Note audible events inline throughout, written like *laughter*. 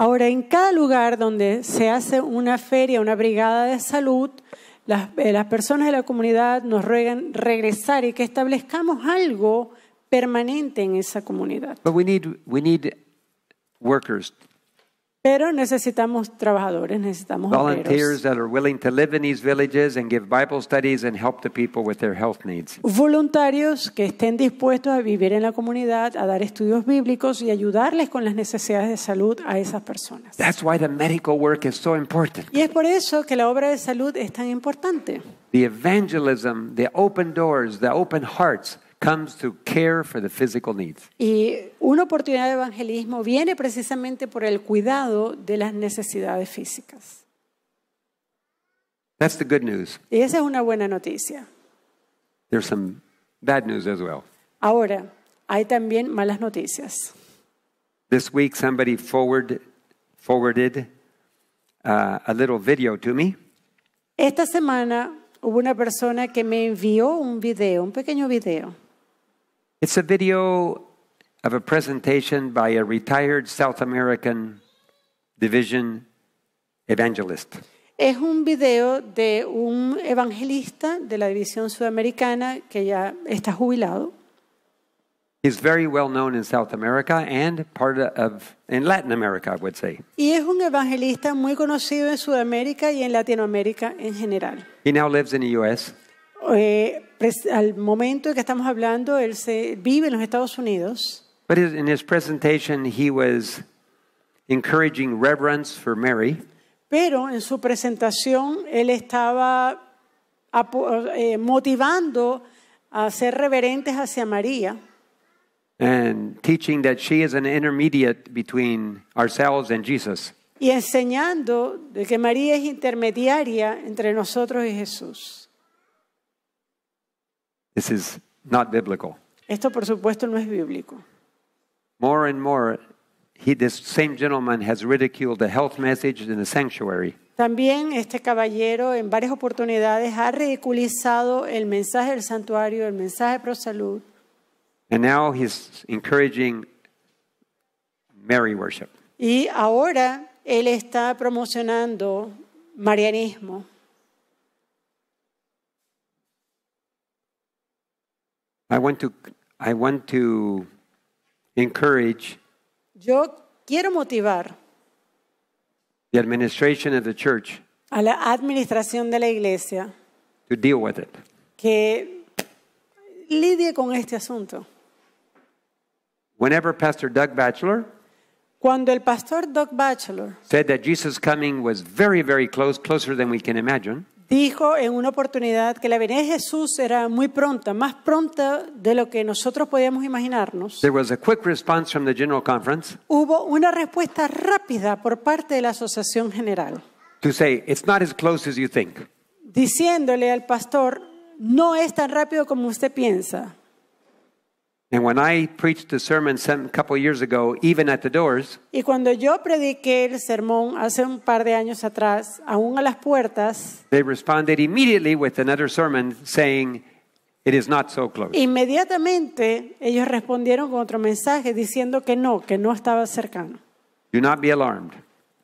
Ahora, en cada lugar donde se hace una feria, una brigada de salud, eh, las, personas de la comunidad nos ruegan regresar y que establezcamos algo permanente en esa comunidad. we need workers pero necesitamos trabajadores, necesitamos Voluntarios que estén dispuestos a vivir en la comunidad, a dar estudios bíblicos y ayudarles con las necesidades de salud a esas personas. That's why the medical work is so important. Y es por eso que la obra de salud es tan importante. The evangelism, the open doors, the open hearts y una oportunidad de evangelismo viene precisamente por el cuidado de las necesidades físicas. That's the good news. Y esa es una buena noticia. There's some bad news as well. Ahora, hay también malas noticias. This week somebody forwarded uh, a little video to me. Esta semana hubo una persona que me envió un video, un pequeño video. It's a video of a presentation by a retired South American division evangelist. Es un video de un evangelista de la división sudamericana que ya está jubilado. He's very well known in South America and part of in Latin America, I would say. Y es un evangelista muy conocido en Sudamérica y en Latinoamérica en general. He now lives in the US. Eh, al momento que estamos hablando, él se, vive en los Estados Unidos. Pero en su presentación, él estaba eh, motivando a ser reverentes hacia María. Y enseñando de que María es intermediaria entre nosotros y Jesús. Esto por supuesto no es bíblico. More and more, this same gentleman has ridiculed the health message in the sanctuary. También este caballero en varias oportunidades ha ridiculizado el mensaje del santuario, el mensaje pro salud. And now he's encouraging Mary worship. Y ahora él está promocionando marianismo. I want to, I want to encourage Yo quiero motivar the administration of the church a la administración de la iglesia to deal with it. que lidie con este asunto. Whenever Pastor Doug Batchelor Cuando el pastor Doug Batchelor said that Jesus' coming was very, very close, closer than we can imagine, dijo en una oportunidad que la venida de Jesús era muy pronta, más pronta de lo que nosotros podíamos imaginarnos. Hubo una respuesta rápida por parte de la Asociación General, diciéndole al pastor, no es tan rápido como usted piensa. And when I preached the sermon a couple years ago, even at the doors, y cuando yo prediqué el sermón hace un par de años atrás, aún a las puertas, they responded immediately with another sermon saying, It is not so close. Inmediatamente ellos respondieron con otro mensaje diciendo que no, que no estaba cercano. Do not be alarmed.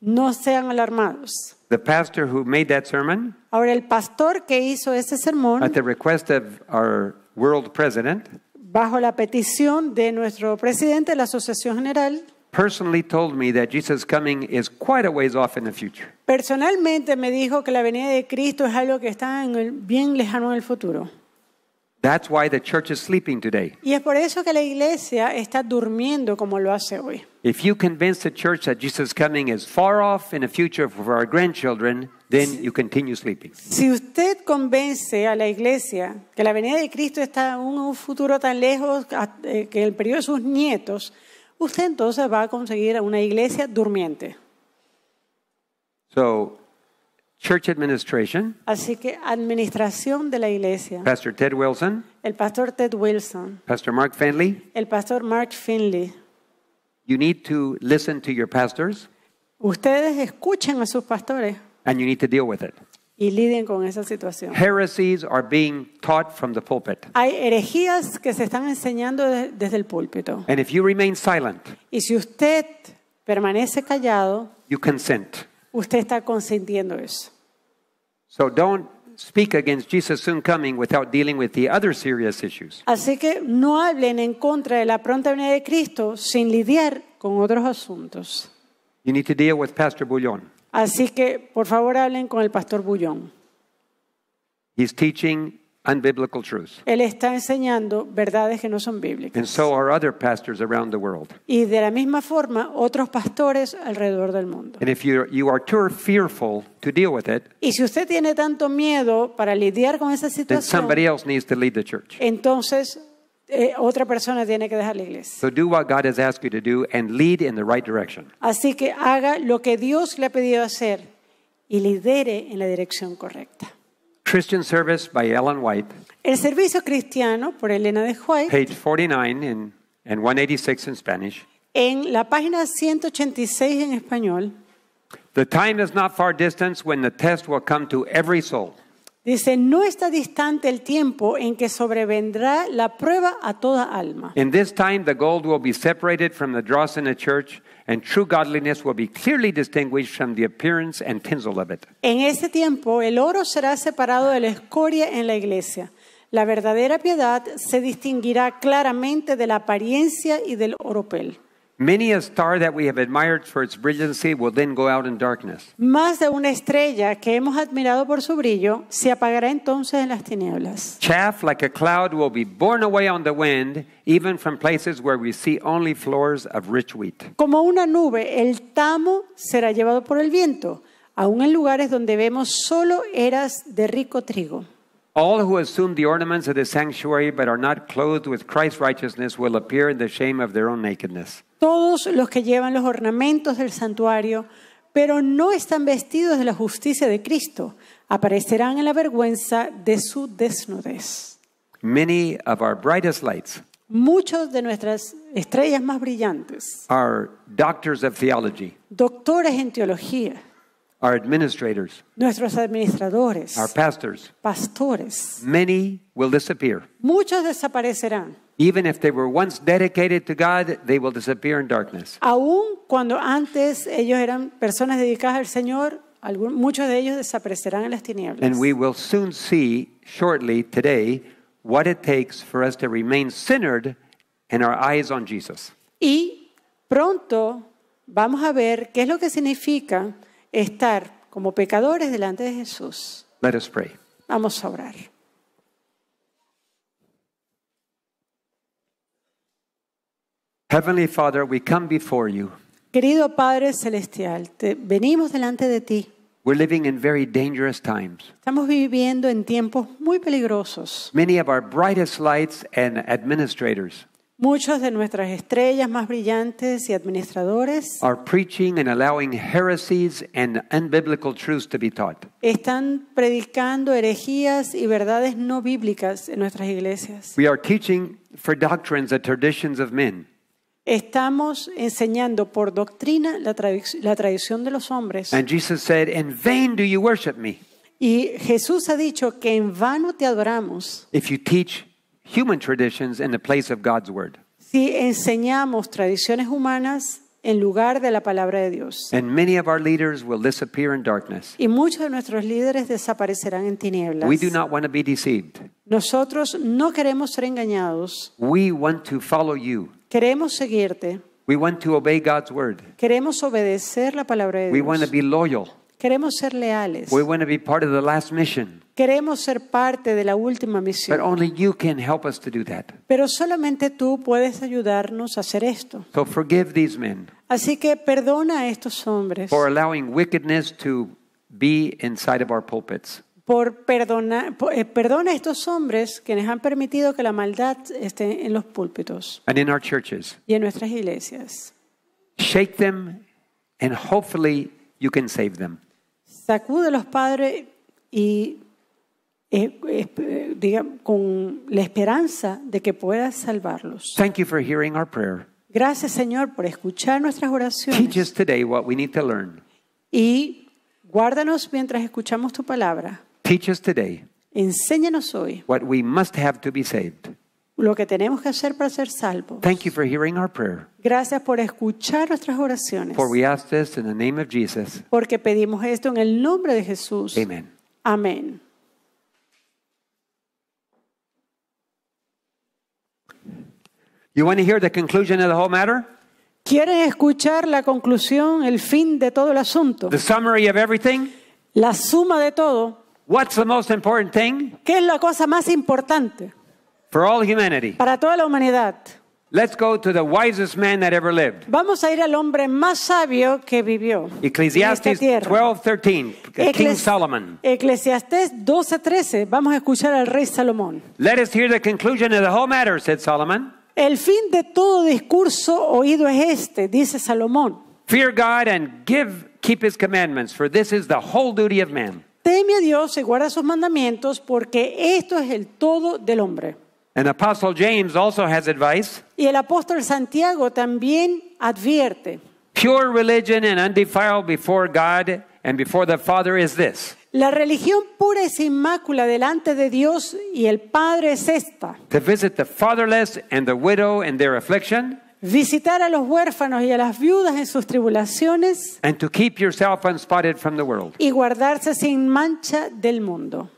No sean alarmados. The pastor who made that sermon, Ahora el pastor que hizo ese sermón, at the request of our world president, bajo la petición de nuestro presidente de la Asociación General, personally told me that Jesus coming is quite a ways off in the future. Personalmente me dijo que la venida de Cristo es algo que está en el, bien lejano en el futuro. That's why the church is sleeping today. Y es por eso que la iglesia está durmiendo como lo hace hoy. If you convince the church that Jesus coming is far off in the future for our grandchildren, si usted convence a la iglesia que la venida de Cristo está en un futuro tan lejos eh, que el periodo de sus nietos, usted entonces va a conseguir una iglesia durmiente. So, church administration. Así que administración de la iglesia. Pastor Ted Wilson. El pastor Ted Wilson. Pastor Mark Finley. El pastor Mark Finley. You need to Ustedes escuchen a sus pastores. and you need to deal with it. Y lidien con esa situación. Heresies are being taught from the pulpit. Hay herejías que se están enseñando de- desde el púlpito. And if you remain silent, Y si usted permanece callado, you consent. usted está consintiendo eso. So don't speak against Jesus' soon coming without dealing with the other serious issues. Así que no hablen en contra de la pronta venida de Cristo sin lidiar con otros asuntos. You need to deal with Pastor Bouillon. Así que, por favor, hablen con el pastor Bullón. Él está enseñando verdades que no son bíblicas. Y de la misma forma, otros pastores alrededor del mundo. y si usted tiene tanto miedo para lidiar con esa situación, Entonces eh, otra persona tiene que dejar la iglesia. So do what God has asked you to do and lead in the right direction. Así que haga lo que Dios le ha pedido hacer y lidere en la dirección correcta. Christian Service by Ellen White. El servicio cristiano por Elena de White. Page 49 in, and 186 in Spanish. En la página 186 en español. The time is not far distant when the test will come to every soul. Dice, no está distante el tiempo en que sobrevendrá la prueba a toda alma. En ese tiempo, el oro será separado de la escoria en la iglesia. La verdadera piedad se distinguirá claramente de la apariencia y del oropel. Many a star that we have admired for its brilliancy will then go out in darkness. Más de una estrella que hemos admirado por su brillo se apagará entonces en las tinieblas. Chaff like a cloud will be borne away on the wind, even from places where we see only floors of rich wheat. Como una nube, el tamo será llevado por el viento, aun en lugares donde vemos solo eras de rico trigo. All who assume the ornaments of the sanctuary but are not clothed with Christ's righteousness will appear in the shame of their own nakedness. Todos los que llevan los ornamentos del santuario pero no están vestidos de la justicia de Cristo, aparecerán en la vergüenza de su desnudez. Many of our brightest lights Muchos de nuestras estrellas más brillantes are doctors of theology. Doctores en teología. Our administrators. Nuestros administradores. Our pastors. Pastores. Many will disappear. Muchos desaparecerán. Even if they were once dedicated to God, they will disappear in darkness. Aún cuando antes ellos eran personas dedicadas al Señor, algunos, muchos de ellos desaparecerán en las tinieblas. And we will soon see shortly today what it takes for us to remain centered and our eyes on Jesus. Y pronto vamos a ver qué es lo que significa estar como pecadores delante de Jesús. Let us pray. Vamos a orar. Heavenly Father, we come before you. Querido Padre celestial, venimos delante de ti. We're living in very dangerous times. Estamos viviendo en tiempos muy peligrosos. Many of our brightest lights and administrators Muchos de nuestras estrellas más brillantes y administradores están predicando herejías y verdades no bíblicas en nuestras iglesias. Estamos enseñando por doctrina la, tradición de los hombres. Y Jesús ha dicho que en vano te adoramos. human traditions in the place of God's word. Si enseñamos tradiciones humanas en lugar de la palabra de Dios. And many of our leaders will disappear in darkness. Y muchos de nuestros líderes desaparecerán en tinieblas. We do not want to be deceived. Nosotros no queremos ser engañados. We want to follow you. Queremos seguirte. We want to obey God's word. Queremos obedecer la palabra de Dios. We want to be loyal. Queremos ser leales. We want to be part of the last mission. Queremos ser parte de la última misión. But only you can help us to do that. Pero solamente tú puedes ayudarnos a hacer esto. So forgive these men Así que perdona a estos hombres for allowing wickedness to be inside of our pulpits. por perdonar, eh, perdona a estos hombres quienes han permitido que la maldad esté en los púlpitos And in our churches, y en nuestras iglesias. shake them, and hopefully you can save them. Sacúdelos, Padre, y eh, eh, con la esperanza de que puedas salvarlos. Gracias, Señor, por escuchar nuestras oraciones y guárdanos mientras escuchamos tu palabra. Teach Enséñanos hoy lo que tenemos que hacer para ser salvos. Gracias por escuchar nuestras oraciones. Porque pedimos esto en el nombre de Jesús. Amen. Amén. You want to hear the conclusion of the whole matter? ¿Quieren escuchar la conclusión, el fin de todo el asunto? The summary of everything? La suma de todo. What's the most important thing? ¿Qué es la cosa más importante? For all humanity. Para toda la humanidad. Let's go to the wisest man that ever lived. Vamos a ir al hombre más sabio que vivió. Ecclesiastes 12:13, King Solomon. Eclesiastes 12:13. Vamos a escuchar al rey Salomón. Let us hear the conclusion of the whole matter, said Solomon. El fin de todo discurso oído es este, dice Salomón. Fear Teme a Dios y guarda sus mandamientos, porque esto es el todo del hombre. Y el apóstol Santiago también advierte. Pure religion and undefiled before God and before the Father is this. La religión pura es sin delante de Dios y el Padre es esta. To visit the fatherless and the widow in their affliction. Visitar a los huérfanos y a las viudas en sus tribulaciones. And to keep yourself unspotted from the world. Y guardarse sin mancha del mundo.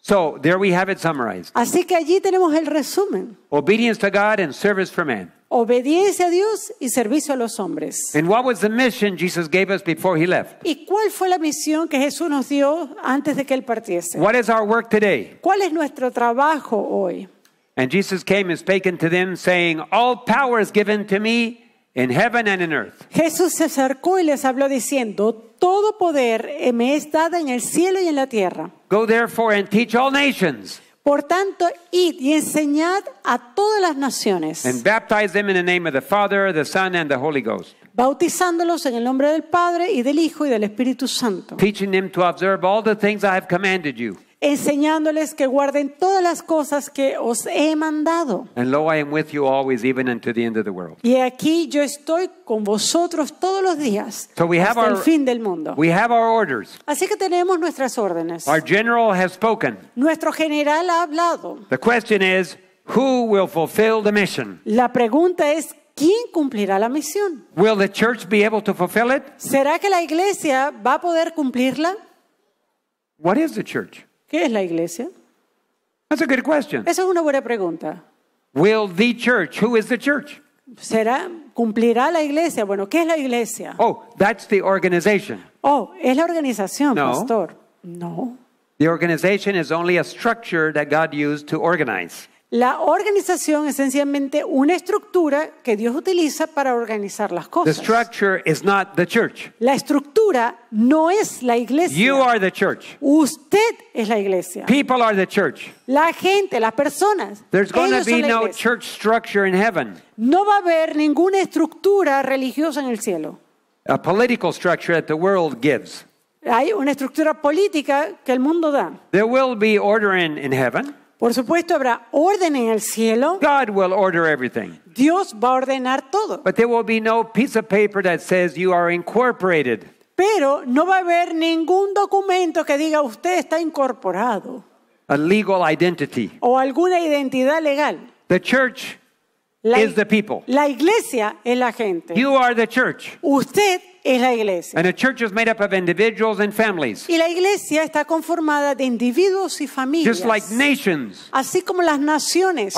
So, there we have it summarized. Así que allí tenemos el resumen. Obedience to God and service for man. Obediencia a Dios y servicio a los hombres. And what was the mission Jesus gave us before he left? ¿Y cuál fue la misión que Jesús nos dio antes de que él partiese? What is our work today? ¿Cuál es nuestro trabajo hoy? And Jesus came and spake unto them, saying, All power is given to me in heaven and in earth. Jesús se acercó y les habló diciendo, todo poder me es dado en el cielo y en la tierra. Go therefore and teach all nations. Por tanto, id y enseñad a todas las naciones. And baptize them in the name of the Father, the Son, and the Holy Ghost. Bautizándolos en el nombre del Padre y del Hijo y del Espíritu Santo. Teaching them to observe all the things I have commanded you enseñándoles que guarden todas las cosas que os he mandado. Y aquí yo estoy con vosotros todos los días hasta el fin del mundo. Así que tenemos nuestras órdenes. Nuestro general ha hablado. La pregunta es ¿Quién cumplirá la misión? ¿Será que la iglesia va a poder cumplirla? What is the church? ¿Qué es la iglesia? That's a good question. Esa es una buena pregunta. Will the church? Who is the church? ¿Será cumplirá la iglesia? Bueno, ¿qué es la iglesia? Oh, that's the organization. Oh, es la organización, no. pastor. No. The organization is only a structure that God used to organize. La organización es una estructura que Dios utiliza para organizar las cosas. La estructura no es la iglesia. Usted es la iglesia. La gente, las personas. ellos no No va a haber ninguna estructura religiosa en el cielo. Hay una estructura política que el mundo da. Por supuesto habrá orden en el cielo. Dios va a ordenar todo. Pero no va a haber ningún documento que diga usted está incorporado. O alguna identidad legal. la, iglesia es la gente. You are the church. Usted es la iglesia. Y la iglesia está conformada de individuos y familias. Just like nations así como las naciones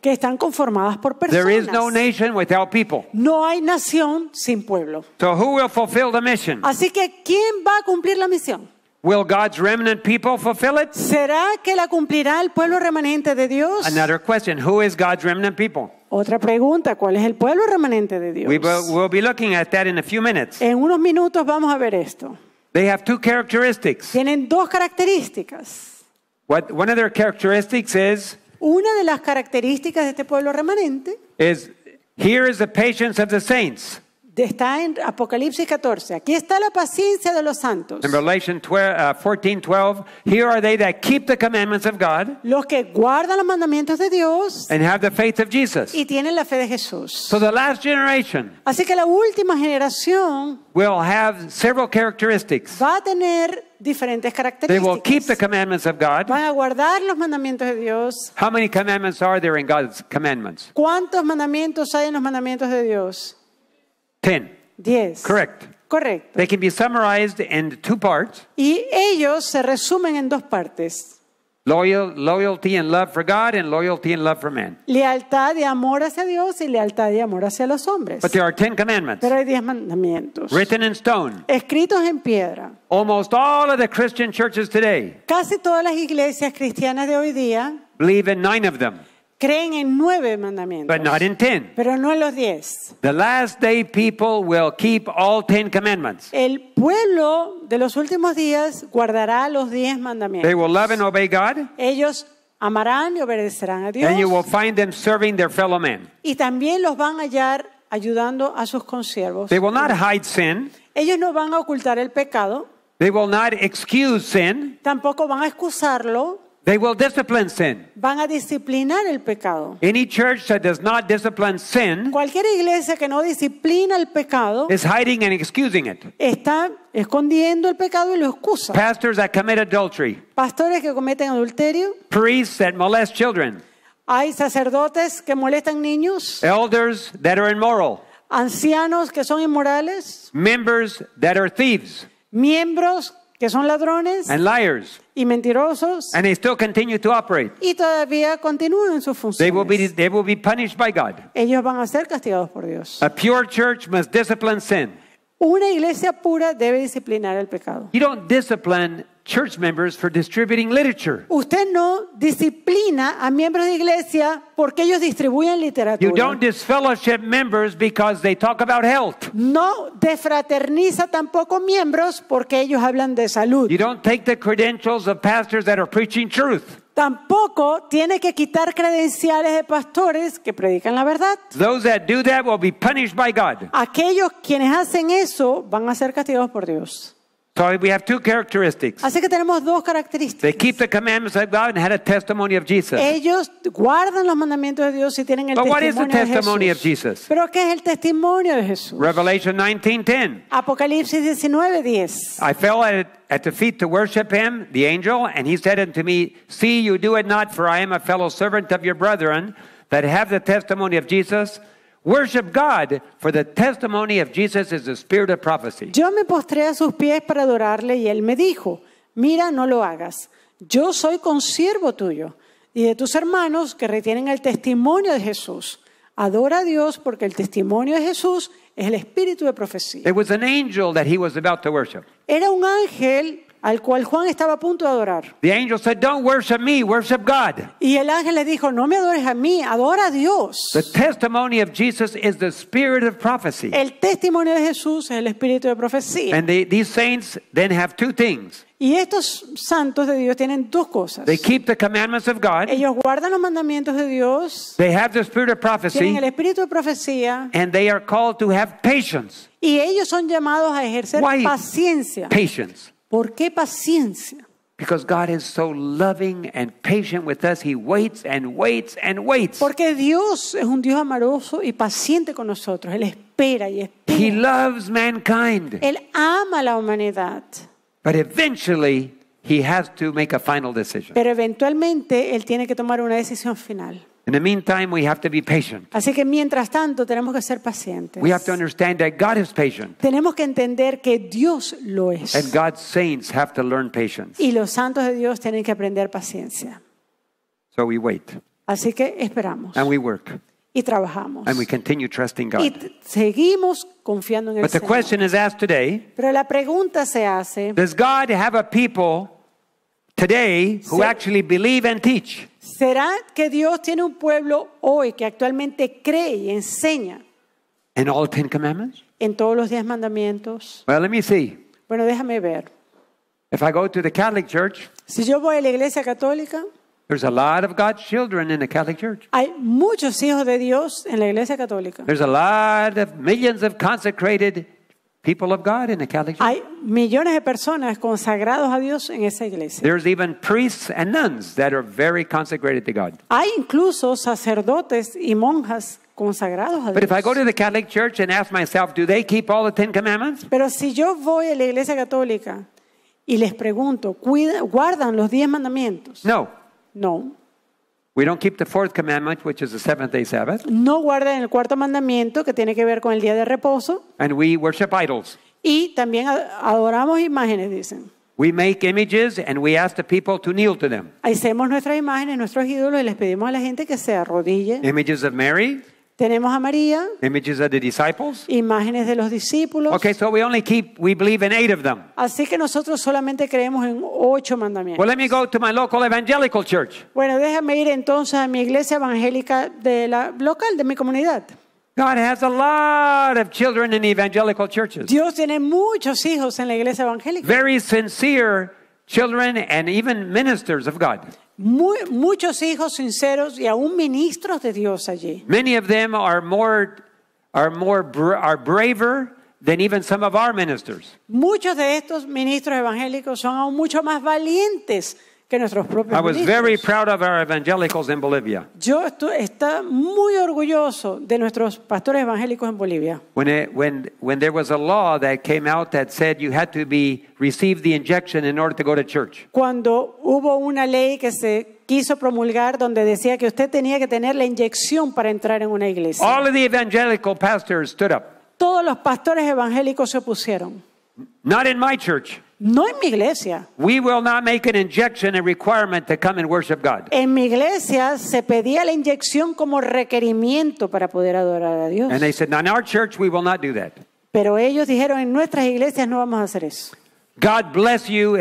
que están conformadas por personas. There is no, nation without people. no hay nación sin pueblo. So who will fulfill the mission? Así que ¿quién va a cumplir la misión? Will God's remnant people fulfill it? ¿Será que la cumplirá el pueblo remanente de Dios? Another question, who is God's remnant people? Otra pregunta, ¿cuál es el pueblo remanente de Dios? We will be looking at that in a few minutes. En unos minutos vamos a ver esto. They have two characteristics. Tienen dos características. What, one of their characteristics is Una de las características de este pueblo remanente is here is the patience of the saints. Está en Apocalipsis 14. Aquí está la paciencia de los santos. In Revelation 12, uh, 14, 12, here are they that keep the commandments of God. Los que guardan los mandamientos de Dios. And have the faith of Jesus. Y tienen la fe de Jesús. So the last generation. Así que la última generación. Will have several characteristics. Va a tener diferentes características. They will keep the commandments of God. Van a guardar los mandamientos de Dios. How many commandments are there in God's commandments? ¿Cuántos mandamientos hay en los mandamientos de Dios? Ten. Diez. Correct. Correcto. They can be summarized in two parts. Y ellos se resumen en dos partes. Loyal, loyalty and love for God and loyalty and love for man. Lealtad y amor hacia Dios y lealtad y amor hacia los hombres. But there are ten commandments. Pero hay diez mandamientos. Written in stone. Escritos en piedra. Almost all of the Christian churches today. Casi todas las iglesias cristianas de hoy día. Believe in nine of them creen en nueve mandamientos. Pero no en los diez. The last day people will keep all commandments. El pueblo de los últimos días guardará los diez mandamientos. They will love and obey God. Ellos amarán y obedecerán a Dios. And you will find them serving their fellow men. Y también los van a hallar ayudando a sus consiervos. They will not hide sin. Ellos no van a ocultar el pecado. They will not excuse sin. Tampoco van a excusarlo. Van a disciplinar el pecado. Cualquier iglesia que no disciplina el pecado está escondiendo el pecado y lo excusa. Pastores que cometen adulterio. children. Hay sacerdotes que molestan niños. Ancianos que son inmorales. Members that are thieves. Miembros que son ladrones and liars, y mentirosos and they still continue to operate. y todavía continúan sus funciones. They will be, they will be punished by God. Ellos van a ser castigados por Dios. A pure church must discipline sin. Una iglesia pura debe disciplinar el pecado. You don't discipline church members for distributing literature. Usted no disciplina a miembros de iglesia porque ellos distribuyen literatura. You don't disfellowship members because they talk about health. No desfraterniza tampoco miembros porque ellos hablan de salud. You don't take the credentials of pastors that are preaching truth. Tampoco tiene que quitar credenciales de pastores que predican la verdad. Aquellos quienes hacen eso van a ser castigados por Dios. So we have two characteristics. Así que tenemos dos características. They keep the commandments of God and had a testimony of Jesus. Ellos guardan los mandamientos de Dios y tienen el But testimonio what is the testimony de Jesús. Of Jesus? Pero qué es el testimonio de Jesús? Revelation 19:10. Apocalipsis 19:10. I fell at at the feet to worship him, the angel, and he said unto me, See, you do it not, for I am a fellow servant of your brethren that have the testimony of Jesus. Worship God, for the testimony of Jesus is the spirit of prophecy. Yo me postré a sus pies para adorarle y él me dijo, mira, no lo hagas. Yo soy consiervo tuyo y de tus hermanos que retienen el testimonio de Jesús. Adora a Dios porque el testimonio de Jesús es el espíritu de profecía. It was an angel that he was about to worship. Era un ángel al cual Juan estaba a punto de adorar. The angel said, "Don't worship me, worship God." Y el ángel le dijo, "No me adores a mí, adora a Dios." The testimony of Jesus is the spirit of prophecy. El testimonio de Jesús es el espíritu de profecía. And these saints then have two things. Y estos santos de Dios tienen dos cosas. They keep the commandments of God. Ellos guardan los mandamientos de Dios. They have the spirit of prophecy. Tienen el espíritu de profecía. And they are called to have patience. Y ellos son llamados a ejercer Why paciencia. Patience. ¿Por qué paciencia? Because God is so loving and patient with us, He waits and waits and waits. Porque Dios es un Dios amoroso y paciente con nosotros. Él espera y espera. He loves mankind. Él ama la humanidad. But eventually, He has to make a final decision. Pero eventualmente él tiene que tomar una decisión final. In the meantime, we have to be patient. Así que mientras tanto tenemos que ser pacientes. We have to understand that God is patient. Tenemos que entender que Dios lo es. And God's saints have to learn patience. Y los santos de Dios tienen que aprender paciencia. So we wait. Así que esperamos. And we work. Y trabajamos. And we continue trusting God. Y seguimos confiando en el But the Señor. question is asked today. Pero la pregunta se hace. Does God have a people today who sí. actually believe and teach? ¿Será que Dios tiene un pueblo hoy que actualmente cree y enseña en todos los diez mandamientos? Well, let me see. Bueno, déjame ver. If I go to the Catholic Church, si yo voy a la iglesia católica, There's a lot of God's children in the Catholic Church. Hay muchos hijos de Dios en la Iglesia Católica. There's a lot of millions of consecrated people of God in the Catholic Church. Hay millones de personas consagrados a Dios en esa iglesia. There's even priests and nuns that are very consecrated to God. Hay incluso sacerdotes y monjas consagrados a Dios. But if I go to the Catholic Church and ask myself, do they keep all the Ten Commandments? Pero si yo voy a la iglesia católica y les pregunto, ¿guardan los diez mandamientos? No. No. We don't keep the fourth commandment, which is the seventh day Sabbath. No guardan el cuarto mandamiento que tiene que ver con el día de reposo. And we worship idols. Y también adoramos imágenes, dicen. We make images and we ask the people to kneel to them. Hacemos nuestras imágenes, nuestros ídolos y les pedimos a la gente que se arrodille. Images of Mary. Tenemos a María. Imágenes de los discípulos. Okay, so we only keep we believe in eight of them. Así que nosotros solamente creemos en ocho mandamientos. Well, let me go to my local evangelical church. Bueno, déjame ir entonces a mi iglesia evangélica de la local de mi comunidad. God has a lot of children in evangelical churches. Dios tiene muchos hijos en la iglesia evangélica. Very sincere children and even ministers of God muchos hijos sinceros y aún ministros de Dios allí. Many of them are more are more are braver than even some of our ministers. Muchos de estos ministros evangélicos son aún mucho más valientes que nuestros propios I was very proud of our evangelicals in Bolivia. Yo estoy, está muy orgulloso de nuestros pastores evangélicos en Bolivia. When, it, when, when there was a law that came out that said you had to be receive the injection in order to go to church. Cuando hubo una ley que se quiso promulgar donde decía que usted tenía que tener la inyección para entrar en una iglesia. All of the evangelical pastors stood up. Todos los pastores evangélicos se opusieron. Not in my church. No en mi iglesia. We will not make an injection a requirement to come and worship God. En mi iglesia se pedía la inyección como requerimiento para poder adorar a Dios. And they said, in our church we will not do that. Pero ellos dijeron, en nuestras iglesias no vamos a hacer eso. God bless you,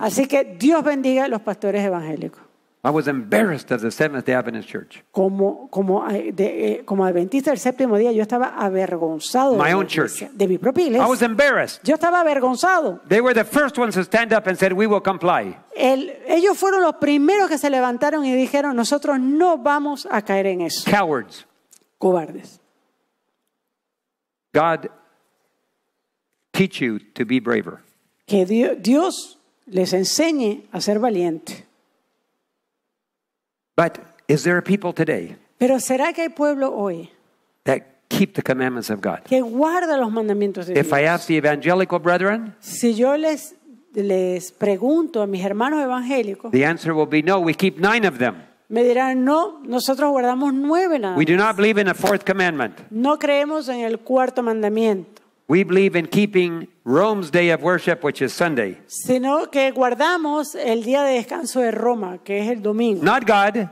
Así que Dios bendiga a los pastores evangélicos. I was embarrassed of the Seventh Day Adventist church. Como como eh, de, eh, como adventista del séptimo día yo estaba avergonzado My de, own church. de mi propia iglesia. I was embarrassed. Yo estaba avergonzado. They were the first ones to stand up and said we will comply. El, ellos fueron los primeros que se levantaron y dijeron nosotros no vamos a caer en eso. Cowards. Cobardes. God teach you to be braver. Que Dios, Dios les enseñe a ser valiente. But is there a people today Pero será que hay pueblo hoy that keep the commandments of God? que guarda los mandamientos de If I ask the evangelical brethren, Si yo les les pregunto a mis hermanos evangélicos, the answer will be no, we keep nine of them. me dirán, no, nosotros guardamos nueve nada We do not believe in a fourth commandment. No creemos en el cuarto mandamiento. We believe in keeping Rome's day of worship, which is Sunday. Sino que guardamos el día de descanso de Roma, que es el domingo. Not God,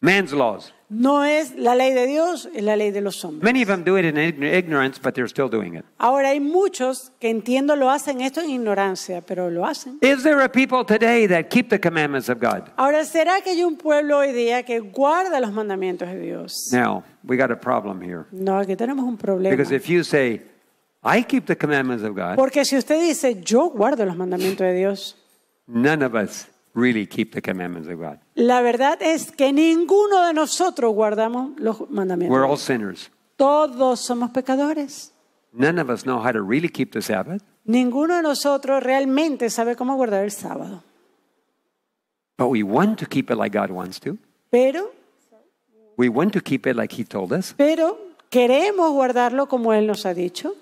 man's laws. No es la ley de Dios, es la ley de los hombres. Many of them do it in ignorance, but they're still doing it. Ahora hay muchos que entiendo lo hacen esto en ignorancia, pero lo hacen. Is there a people today that keep the commandments of God? Ahora será que hay un pueblo hoy día que guarda los mandamientos de Dios. Now, we got a problem here. No, aquí tenemos un problema. Because if you say porque si usted dice, yo guardo los mandamientos de Dios, None of us really keep the commandments la verdad es que ninguno de nosotros guardamos los mandamientos. We're all sinners. Todos somos pecadores. None of us know how to really keep Ninguno de nosotros realmente sabe cómo guardar el sábado. but we want to keep it like God wants to. Pero, We want to keep it like He told us. pero queremos guardarlo como Él nos ha dicho.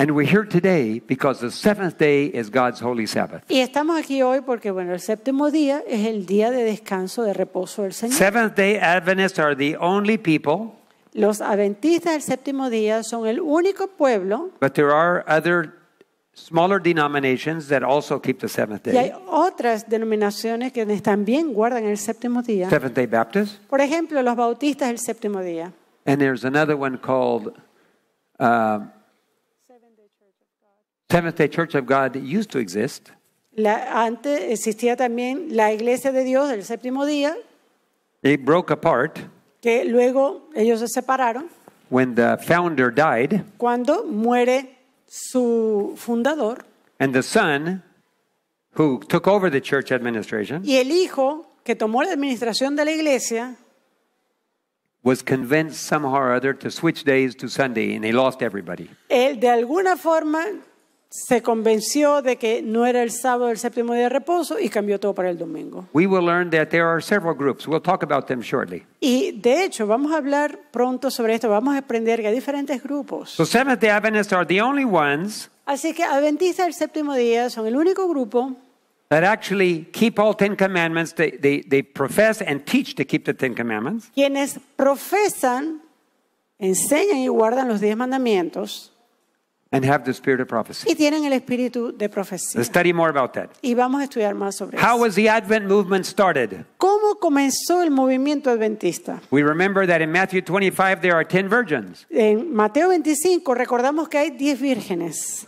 And we're here today because the seventh day is God's holy Sabbath. Y estamos aquí hoy porque bueno, el séptimo día es el día de descanso de reposo del Señor. Seventh day Adventists are the only people Los adventistas del séptimo día son el único pueblo but there are other smaller denominations that also keep the seventh day. Y hay otras denominaciones que también guardan el séptimo día. Seventh day Baptists. Por ejemplo, los bautistas el séptimo día. And there's another one called uh, Seventh Day Church of God used to exist. La, antes existía también la Iglesia de Dios del séptimo día. It broke apart. Que luego ellos se separaron. When the founder died. Cuando muere su fundador. And the son who took over the church administration. Y el hijo que tomó la administración de la iglesia was convinced somehow or other to switch days to Sunday and he lost everybody. Él de alguna forma se convenció de que no era el sábado el séptimo día de reposo y cambió todo para el domingo. We will learn that there are several groups. We'll talk about them shortly. Y de hecho vamos a hablar pronto sobre esto. Vamos a aprender que hay diferentes grupos. So Seventh-day Adventists are the only ones Así que adventistas del séptimo día son el único grupo that actually keep all Ten Commandments. They, they, profess and teach to keep the Ten Commandments. quienes profesan, enseñan y guardan los diez mandamientos and have the spirit of prophecy. Y tienen el espíritu de profecía. Let's study more about that. Y vamos a estudiar más sobre How eso. was the Advent movement started? ¿Cómo comenzó el movimiento adventista? We remember that in Matthew 25 there are 10 virgins. En Mateo 25 recordamos que hay 10 vírgenes.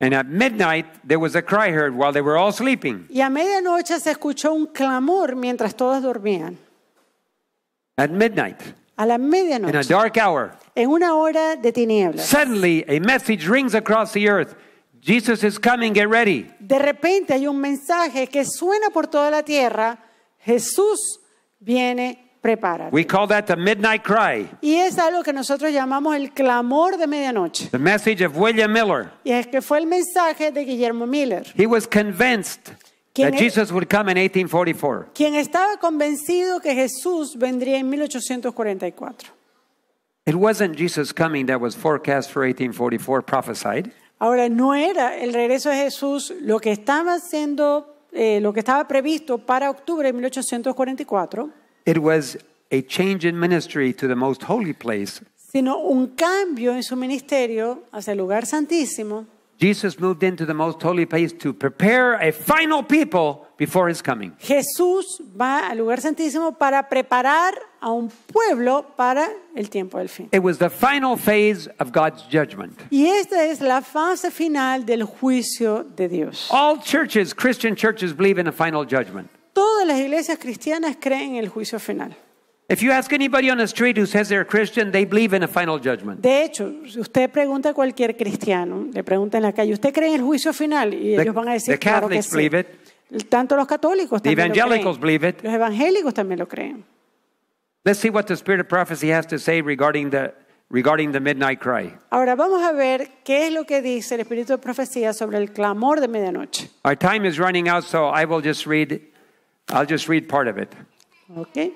And at midnight there was a cry heard while they were all sleeping. Y a medianoche se escuchó un clamor mientras todos dormían. At midnight a la medianoche, in a dark hour, en una hora de tinieblas, suddenly a message rings across the earth. Jesus is coming, get ready. De repente hay un mensaje que suena por toda la tierra, Jesús viene, prepárate. We call that the midnight cry. Y es algo que nosotros llamamos el clamor de medianoche. The message of William Miller. Y es que fue el mensaje de Guillermo Miller. He was convinced quien, that Jesus would come in 1844. quien estaba convencido que Jesús vendría en 1844. It wasn't Jesus coming that was forecast for 1844 prophesied. Ahora no era el regreso de Jesús lo que estaba siendo eh, lo que estaba previsto para octubre de 1844. It was a change in ministry to the most holy place. Sino un cambio en su ministerio hacia el lugar santísimo. Jesus moved into the most holy place to prepare a final people before his coming. Jesús va al lugar santísimo para preparar a un pueblo para el tiempo del fin. It was the final phase of God's judgment. Y esta es la fase final del juicio de Dios. All churches, Christian churches believe in a final judgment. Todas las iglesias cristianas creen en el juicio final. If you ask anybody on the street who says they're a Christian, they believe in a final judgment. De hecho, si usted pregunta a cualquier cristiano, le pregunta en la calle, ¿usted cree en el juicio final? Y ellos van a decir, the claro Catholics que sí. believe it. Tanto los católicos the evangelicals lo creen. Believe it. Los evangélicos también lo creen. Let's see what the spirit of prophecy has to say regarding the regarding the midnight cry. Ahora vamos a ver qué es lo que dice el espíritu de profecía sobre el clamor de medianoche. Our time is running out, so I will just read I'll just read part of it. Okay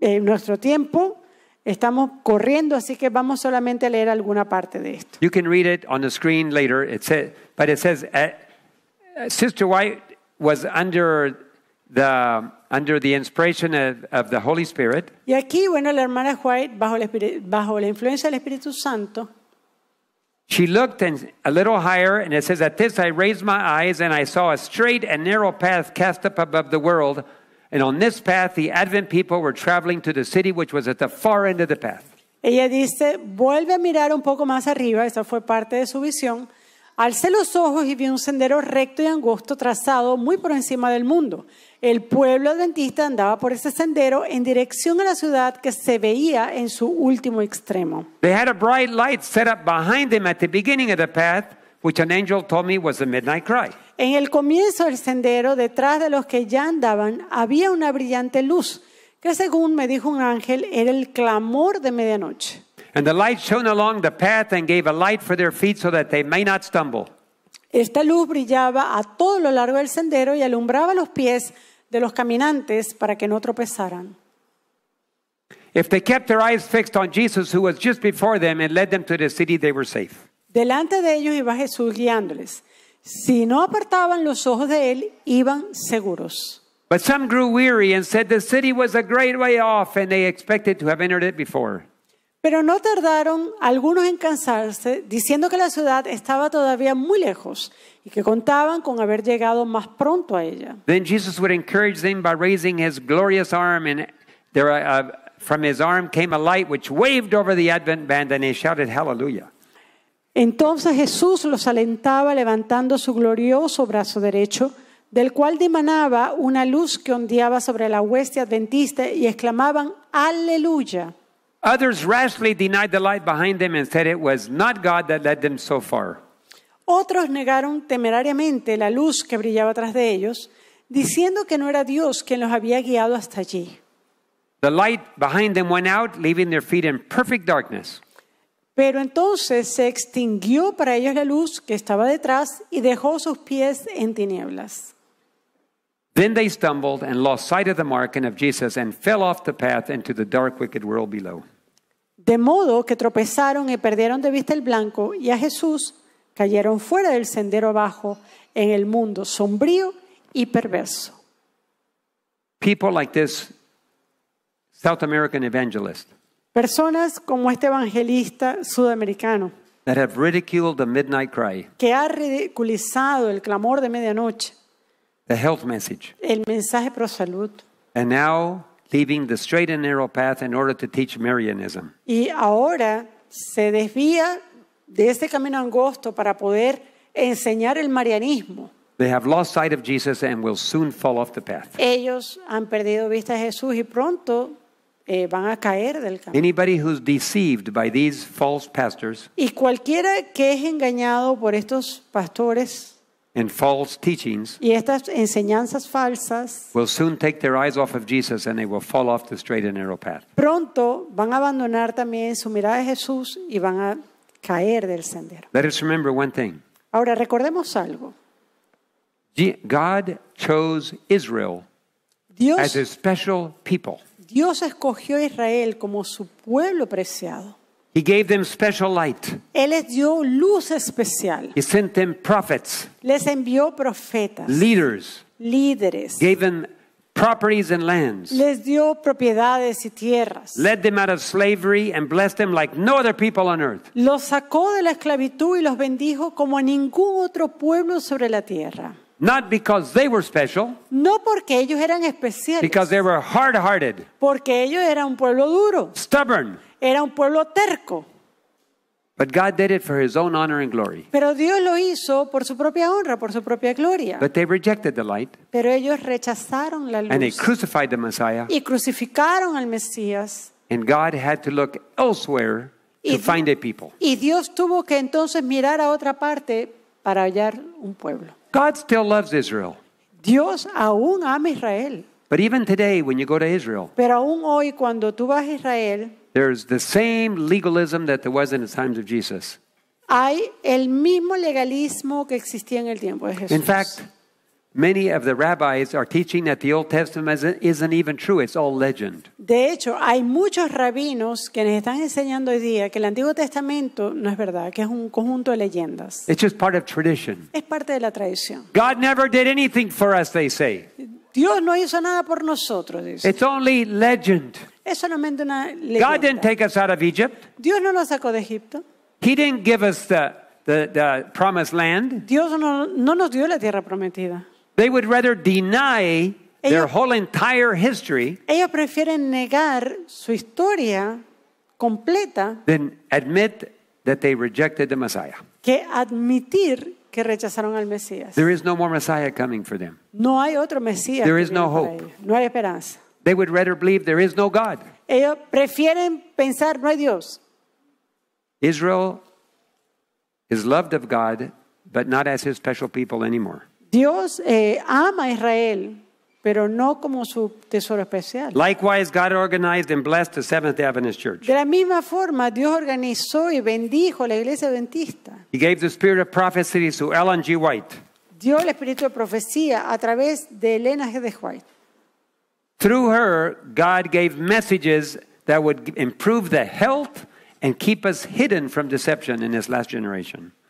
eh, nuestro tiempo. Estamos corriendo, así que vamos solamente a leer alguna parte de esto. You can read it on the screen later. It says, but it says, eh, Sister White was under the under the inspiration of, of the Holy Spirit. Y aquí, bueno, la hermana White bajo la, bajo la influencia del Espíritu Santo. She looked and a little higher, and it says, At this I raised my eyes, and I saw a straight and narrow path cast up above the world, And on this path, the Advent people were traveling to the city which was at the far end of the path. Ella dice, vuelve a mirar un poco más arriba, esa fue parte de su visión. Alcé los ojos y vi un sendero recto y angosto trazado muy por encima del mundo. El pueblo adventista andaba por ese sendero en dirección a la ciudad que se veía en su último extremo. They had a bright light set up behind them at the beginning of the path, which an angel told me was the midnight cry. En el comienzo del sendero, detrás de los que ya andaban, había una brillante luz, que según me dijo un ángel, era el clamor de medianoche. Esta luz brillaba a todo lo largo del sendero y alumbraba los pies de los caminantes para que no tropezaran. Delante de ellos iba Jesús guiándoles. Si no apartaban los ojos de él, iban seguros. But some grew weary and said the city was a great way off and they expected to have entered it before. Pero no tardaron algunos en cansarse, diciendo que la ciudad estaba todavía muy lejos y que contaban con haber llegado más pronto a ella. Then Jesus would encourage them by raising his glorious arm and uh, from his arm came a light which waved over the advent band and they shouted hallelujah. Entonces Jesús los alentaba levantando su glorioso brazo derecho, del cual dimanaba una luz que ondeaba sobre la hueste adventista y exclamaban, aleluya. Others rashly denied the light behind them and said it was not God that led them so far. Otros negaron temerariamente la luz que brillaba tras de ellos, diciendo que no era Dios quien los había guiado hasta allí. The light behind them went out, leaving their feet in perfect darkness. Pero entonces se extinguió para ellos la luz que estaba detrás y dejó sus pies en tinieblas. Then they stumbled and lost sight of the mark and of Jesus and fell off the path into the dark wicked world below. De modo que tropezaron y perdieron de vista el blanco y a Jesús cayeron fuera del sendero bajo en el mundo sombrío y perverso. People like this South American evangelist Personas como este evangelista sudamericano que ha ridiculizado el clamor de medianoche, el mensaje pro salud. Y ahora se desvía de este camino angosto para poder enseñar el marianismo. Ellos han perdido vista de Jesús y pronto eh, van a caer del camino. Anybody who's deceived by these false pastors Y cualquiera que es engañado por estos pastores and false teachings y estas enseñanzas falsas, will soon take their eyes off of Jesus and they will fall off the straight and narrow path. pronto van a abandonar también su mirada de Jesús y van a caer del sendero. Let us remember one thing Ahora, recordemos algo. God chose Israel as a his special people. Dios escogió a Israel como su pueblo preciado. Él les dio luz especial. Les envió profetas. Líderes. Les dio propiedades y tierras. Los sacó de la esclavitud y los bendijo como a ningún otro pueblo sobre la tierra. Not because they were special. No porque ellos eran especiales. Because they were hard-hearted. Porque ellos eran un pueblo duro. Stubborn. Era un pueblo terco. But God did it for his own honor and glory. Pero Dios lo hizo por su propia honra, por su propia gloria. But they rejected the light. Pero ellos rechazaron la luz. And they crucified the Messiah. Y crucificaron al Mesías. And God had to look elsewhere y to find a people. Y Dios tuvo que entonces mirar a otra parte para hallar un pueblo. God still loves Israel. Dios aún ama Israel. But even today, when you go to Israel, Pero aún hoy cuando tú vas a Israel, there's the same legalism that there was in the times of Jesus. hay el mismo legalismo que existía en el tiempo de Jesús. In fact, Many of the rabbis are teaching that the Old Testament isn't even true, it's all legend. De hecho, hay muchos rabinos que nos están enseñando hoy día que el Antiguo Testamento no es verdad, que es un conjunto de leyendas. It's just part of tradition. Es parte de la tradición. God never did anything for us, they say. Dios no hizo nada por nosotros, dice. It's only legend. Es solamente una leyenda. God didn't take us out of Egypt. Dios no nos sacó de Egipto. He didn't give us the, the, the promised land. Dios no, no nos dio la tierra prometida. They would rather deny ellos, their whole entire history. Ellos prefieren negar su historia completa. Than admit that they rejected the Messiah. Que admitir que rechazaron al Mesías. There is no more Messiah coming for them. No hay otro Mesías. There is no hope. No hay esperanza. They would rather believe there is no God. Ellos prefieren pensar no hay Dios. Israel is loved of God, but not as his special people anymore. Dios eh, ama a Israel, pero no como su tesoro especial. Likewise, God organized and blessed the Seventh day Adventist Church. De la misma forma, Dios organizó y bendijo la iglesia adventista. He gave the spirit of prophecy to Ellen G. White. Dio el espíritu de profecía a través de Elena G. de White. Through her, God gave messages that would improve the health hidden from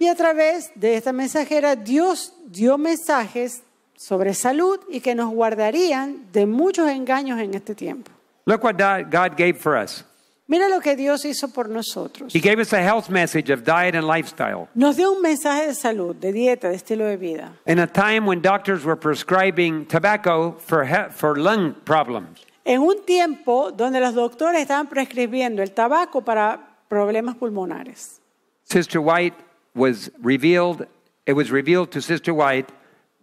Y a través de esta mensajera Dios dio mensajes sobre salud y que nos guardarían de muchos engaños en este tiempo. Look what God gave for us. Mira lo que Dios hizo por nosotros. gave us a health message of diet and lifestyle. Nos dio un mensaje de salud, de dieta, de estilo de vida. In a time when doctors were prescribing tobacco for for lung problems. En un tiempo donde los doctores estaban prescribiendo el tabaco para problemas pulmonares. Sister White was revealed, it was revealed to Sister White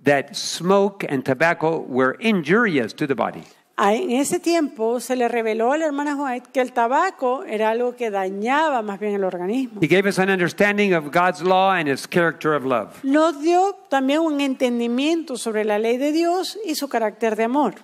that smoke and tobacco were injurious to the body. Ah, en ese tiempo se le reveló a la hermana White que el tabaco era algo que dañaba más bien el organismo. Nos dio también un entendimiento sobre la ley de Dios y su carácter de amor.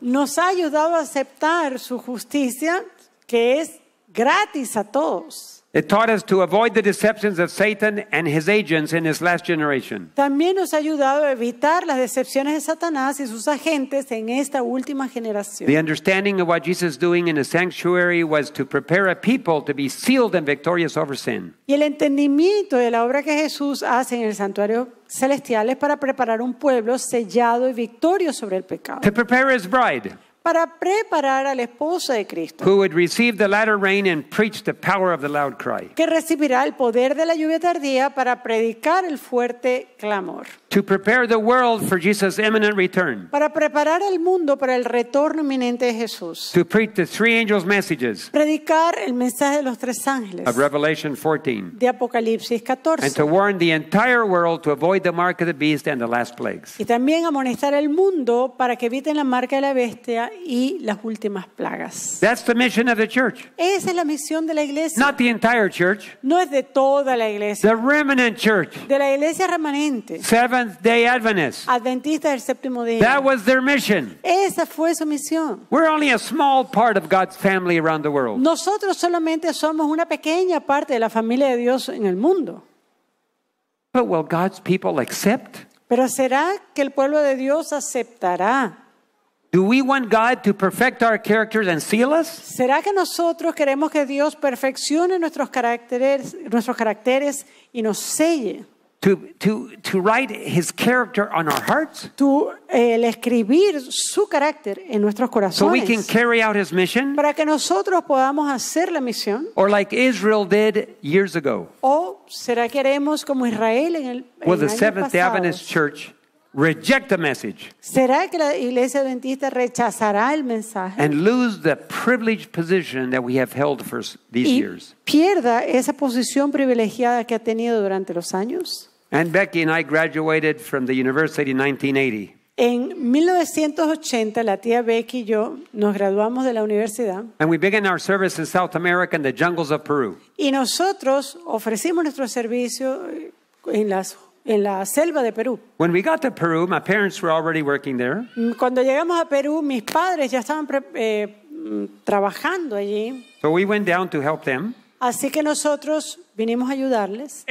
Nos ha ayudado a aceptar su justicia que es gratis a todos. It taught us to avoid the deceptions of Satan and his agents in his last generation. También nos ha ayudado a evitar las decepciones de Satanás y sus agentes en esta última generación. The understanding of what Jesus is doing in the sanctuary was to prepare a people to be sealed and victorious over sin. Y el entendimiento de la obra que Jesús hace en el santuario celestial es para preparar un pueblo sellado y victorioso sobre el pecado. To prepare his bride. para preparar a la esposa de Cristo. Que recibirá el poder de la lluvia tardía para predicar el fuerte clamor. Para preparar al mundo para el retorno inminente de Jesús. Predicar el mensaje de los tres ángeles. De Apocalipsis 14. warn the entire world to avoid the mark of the beast and the last plagues. Y también amonestar al mundo para que eviten la marca de la bestia y las últimas plagas. That's the mission of the church. Esa es la misión de la iglesia. Not the entire church. No es de toda la iglesia. The remnant church. De la iglesia remanente. Seventh Day Adventists. Adventista del séptimo día. That was their mission. Esa fue su misión. We're only a small part of God's family around the world. Nosotros solamente somos una pequeña parte de la familia de Dios en el mundo. But will God's people accept? Pero será que el pueblo de Dios aceptará? Do we want God to perfect our characters and seal us? ¿Será que nosotros queremos que Dios perfeccione nuestros caracteres, nuestros caracteres y nos selle? To, to, to write his character on our hearts. To, eh, el escribir su carácter en nuestros corazones. So we can carry out his mission. Para que nosotros podamos hacer la misión. Or like Israel did years ago. O será que haremos como Israel en el, well, en the Seventh Adventist Church reject the message. ¿Será que la iglesia adventista rechazará el mensaje? And lose the privileged position that we have held for these y years. Pierda esa posición privilegiada que ha tenido durante los años. And Becky and I graduated from the university in 1980. En 1980 la tía Becky y yo nos graduamos de la universidad. And we began our service in South America in the jungles of Peru. Y nosotros ofrecimos nuestro servicio eh, en las en la selva de Perú. Cuando llegamos a Perú, mis padres ya estaban eh, mm, trabajando allí. Así que nosotros vinimos a ayudarles.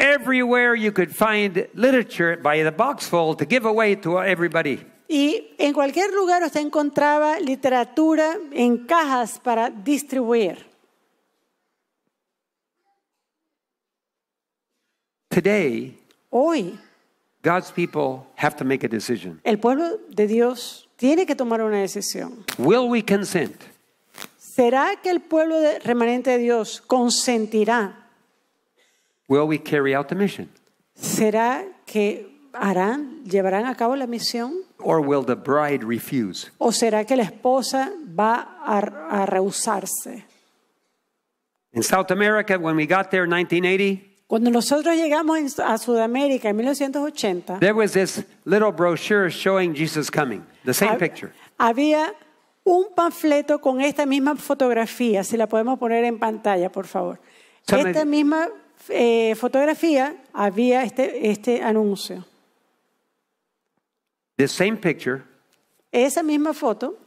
Y en cualquier lugar usted encontraba literatura en cajas para distribuir. Hoy, God's people have to make a decision. El pueblo de Dios tiene que tomar una decisión. Will we consent? ¿Será que el pueblo de, remanente de Dios consentirá? Will we carry out the mission? ¿Será que harán, llevarán a cabo la misión? Or will the bride refuse? ¿O será que la esposa va a, a rehusarse? In South America, when we got there in 1980, Cuando nosotros llegamos a Sudamérica en 1980, there was this little brochure showing Jesus coming, the same picture. Había un panfleto con esta misma fotografía, si la podemos poner en pantalla, por favor. esta misma eh, fotografía había este, este anuncio. The same picture. Esa misma foto.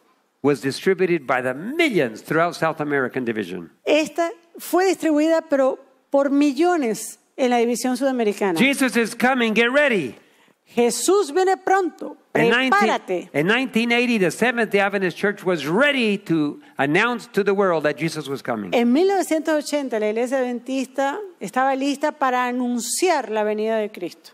Was distributed by the millions throughout South American division. Esta fue distribuida, pero por millones en la división sudamericana. Jesus is coming, get ready. Jesús viene pronto. Prepárate. In, 1980, the Seventh day Adventist Church was ready to announce to the world that Jesus was coming. En 1980, la Iglesia Adventista estaba lista para anunciar la venida de Cristo.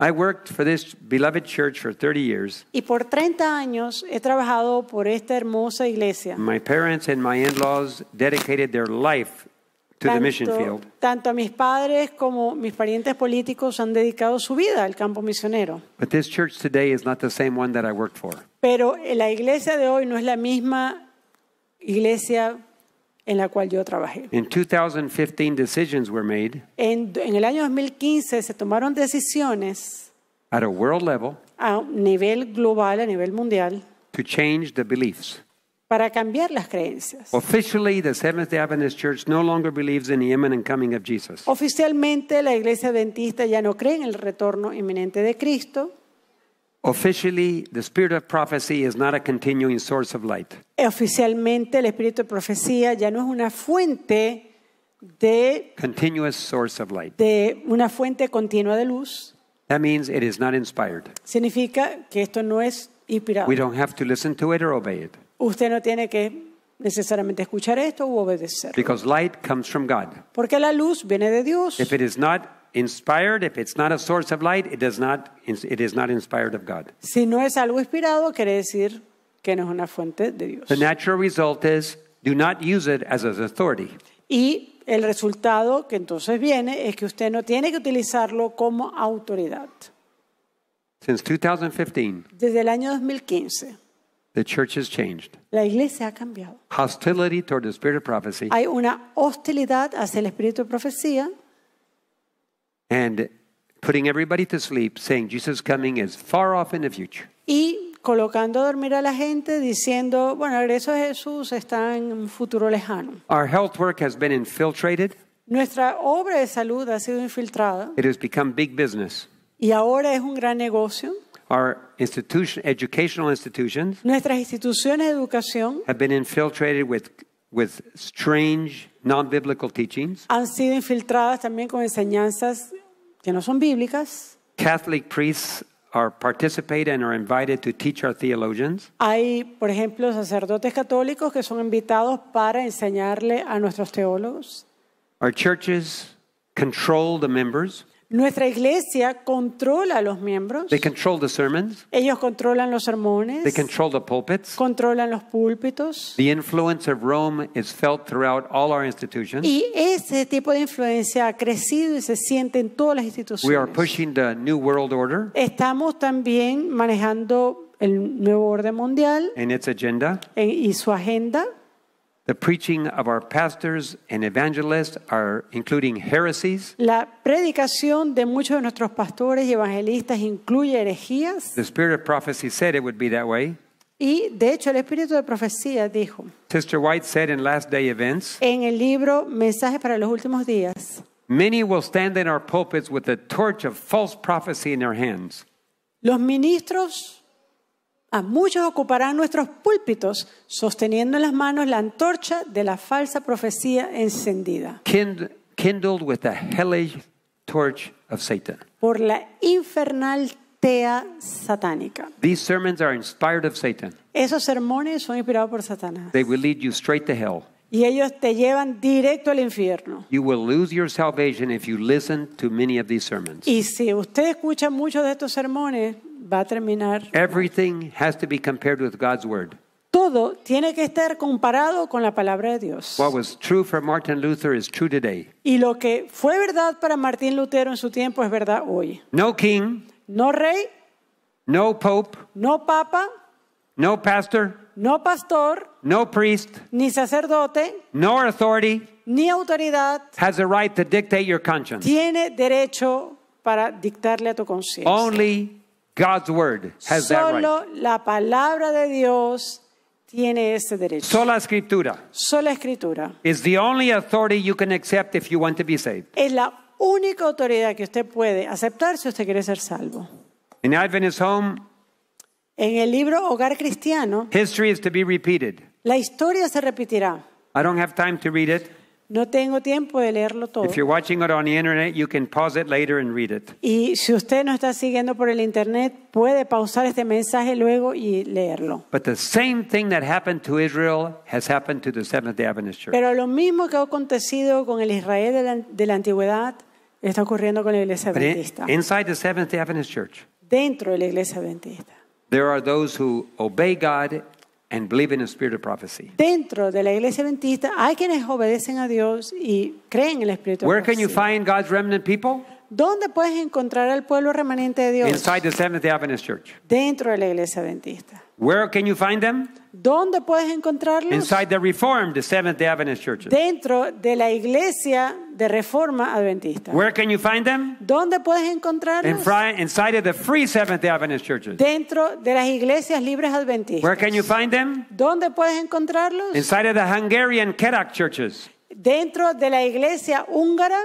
I worked for this beloved church for 30 years. Y por 30 años he trabajado por esta hermosa iglesia. My parents and my in-laws dedicated their life tanto, a mis padres como mis parientes políticos han dedicado su vida al campo misionero. Pero la iglesia de hoy no es la misma iglesia en la cual yo trabajé. 2015, decisions en, el año 2015 se tomaron decisiones a, nivel global, a nivel mundial, to change the beliefs para cambiar las creencias. Officially, the Seventh-day Adventist Church no longer believes in the imminent coming of Jesus. Oficialmente, la Iglesia Adventista ya no cree en el retorno inminente de Cristo. Officially, the spirit of prophecy is not a continuing source of light. Oficialmente, el espíritu de profecía ya no es una fuente de continuous source of light. De una fuente continua de luz. That means it is not inspired. Significa que esto no es inspirado. We don't have to listen to it or obey it. Usted no tiene que necesariamente escuchar esto u obedecer. Because light comes from God. Porque la luz viene de Dios. If it is not inspired, if it's not a source of light, it does not it is not inspired of God. Si no es algo inspirado, quiere decir que no es una fuente de Dios. The natural result is do not use it as an authority. Y el resultado que entonces viene es que usted no tiene que utilizarlo como autoridad. Since 2015. Desde el año 2015. The church has changed. La iglesia ha cambiado. Hostility toward the spirit of prophecy. Hay una hostilidad hacia el espíritu de profecía. And putting everybody to sleep, saying Jesus coming is far off in the future. Y colocando a dormir a la gente diciendo, bueno, el regreso de Jesús está en un futuro lejano. Our health work has been infiltrated. Nuestra obra de salud ha sido infiltrada. It has become big business. Y ahora es un gran negocio. Our institution, educational institutions Nuestras instituciones de educación have been infiltrated with, with strange non-biblical teachings. han sido infiltradas también con enseñanzas que no son bíblicas. Catholic priests are participate and are invited to teach our theologians. Hay, por ejemplo, sacerdotes católicos que son invitados para enseñarle a nuestros teólogos. Our churches control the members. Nuestra iglesia controla a los miembros. Ellos controlan los sermones. They control the pulpits. Controlan los púlpitos. Y ese tipo de influencia ha crecido y se siente en todas las instituciones. Estamos también manejando el nuevo orden mundial. agenda. y su agenda. La predicación de muchos de nuestros pastores y evangelistas incluye herejías. The spirit of prophecy said it would be that way. Y de hecho el espíritu de profecía dijo. Sister White said in Last Day Events. En el libro Mensajes para los últimos días. Many will stand in our pulpits with the torch of false prophecy in their hands. Los ministros a muchos ocuparán nuestros púlpitos sosteniendo en las manos la antorcha de la falsa profecía encendida. kindled with the hellish torch of Satan. Por la infernal tea satánica. Esos sermones son inspirados por Satanás. Y ellos te llevan directo al infierno. Y si usted escucha muchos de estos sermones, va a terminar. Everything has to be compared with God's word. Todo tiene que estar comparado con la palabra de Dios. What was true for Martin Luther is true today. Y lo que fue verdad para Martín Lutero en su tiempo es verdad hoy. No king. No rey. No pope. No papa. No pastor. No pastor. No priest. Ni sacerdote. No authority. Ni autoridad. Has a right to dictate your conscience. Tiene derecho para dictarle a tu conciencia. Only God's word has Solo that right. la palabra de Dios tiene ese derecho. Sola escritura. Sola escritura. Is the only authority you can accept if you want to be saved. Es la única autoridad que usted puede aceptar si usted quiere ser salvo. In Adventist Home, en el libro Hogar Cristiano, history is to be repeated. La historia se repetirá. I don't have time to read it. No tengo tiempo de leerlo todo. Y si usted no está siguiendo por el internet, puede pausar este mensaje luego y leerlo. Pero lo mismo que ha acontecido con el Israel de la, antigüedad está ocurriendo con la Iglesia Adventista. inside the seventh Adventist Church. Dentro de la Iglesia Adventista. There are those who obey God And believe in the spirit of prophecy. Dentro de la iglesia adventista hay quienes obedecen a Dios y creen en el espíritu. Where can you find God's remnant people? ¿Dónde puedes encontrar al pueblo remanente de Dios? Inside the Seventh Day Adventist Church. Dentro de la iglesia adventista. Where can you find them? ¿Dónde puedes encontrarlos? Inside the Reformed, the Seventh-day Adventist churches. Dentro de la iglesia de Reforma Adventista. Where can you find them? ¿Dónde puedes encontrarlos? In fri inside of the free Seventh-day Adventist churches. Dentro de las iglesias libres adventistas. Where can you find them? ¿Dónde puedes encontrarlos? Inside of the Hungarian Kerak churches. Dentro de la iglesia húngara.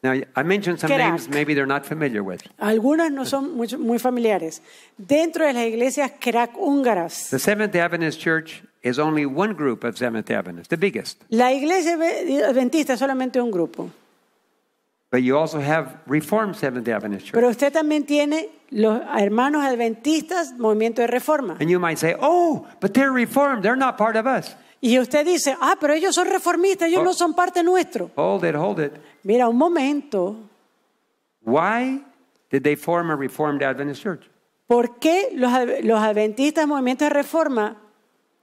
Now, I mentioned some crack. names maybe they're not familiar with. Algunas no son muy, muy familiares. Dentro de las iglesias crack húngaras. The Seventh day Adventist Church is only one group of Seventh day Adventists, the biggest. La iglesia adventista es solamente un grupo. But you also have Reformed Seventh day Adventist Church. Pero usted también tiene los hermanos adventistas, movimiento de reforma. And you might say, "Oh, but they're reformed, they're not part of us." Y usted dice, ah, pero ellos son reformistas, ellos no oh. son parte nuestro. Hold it, hold it. Mira, un momento. Why did they form a Reformed Adventist Church? ¿Por qué los, los adventistas movimientos de reforma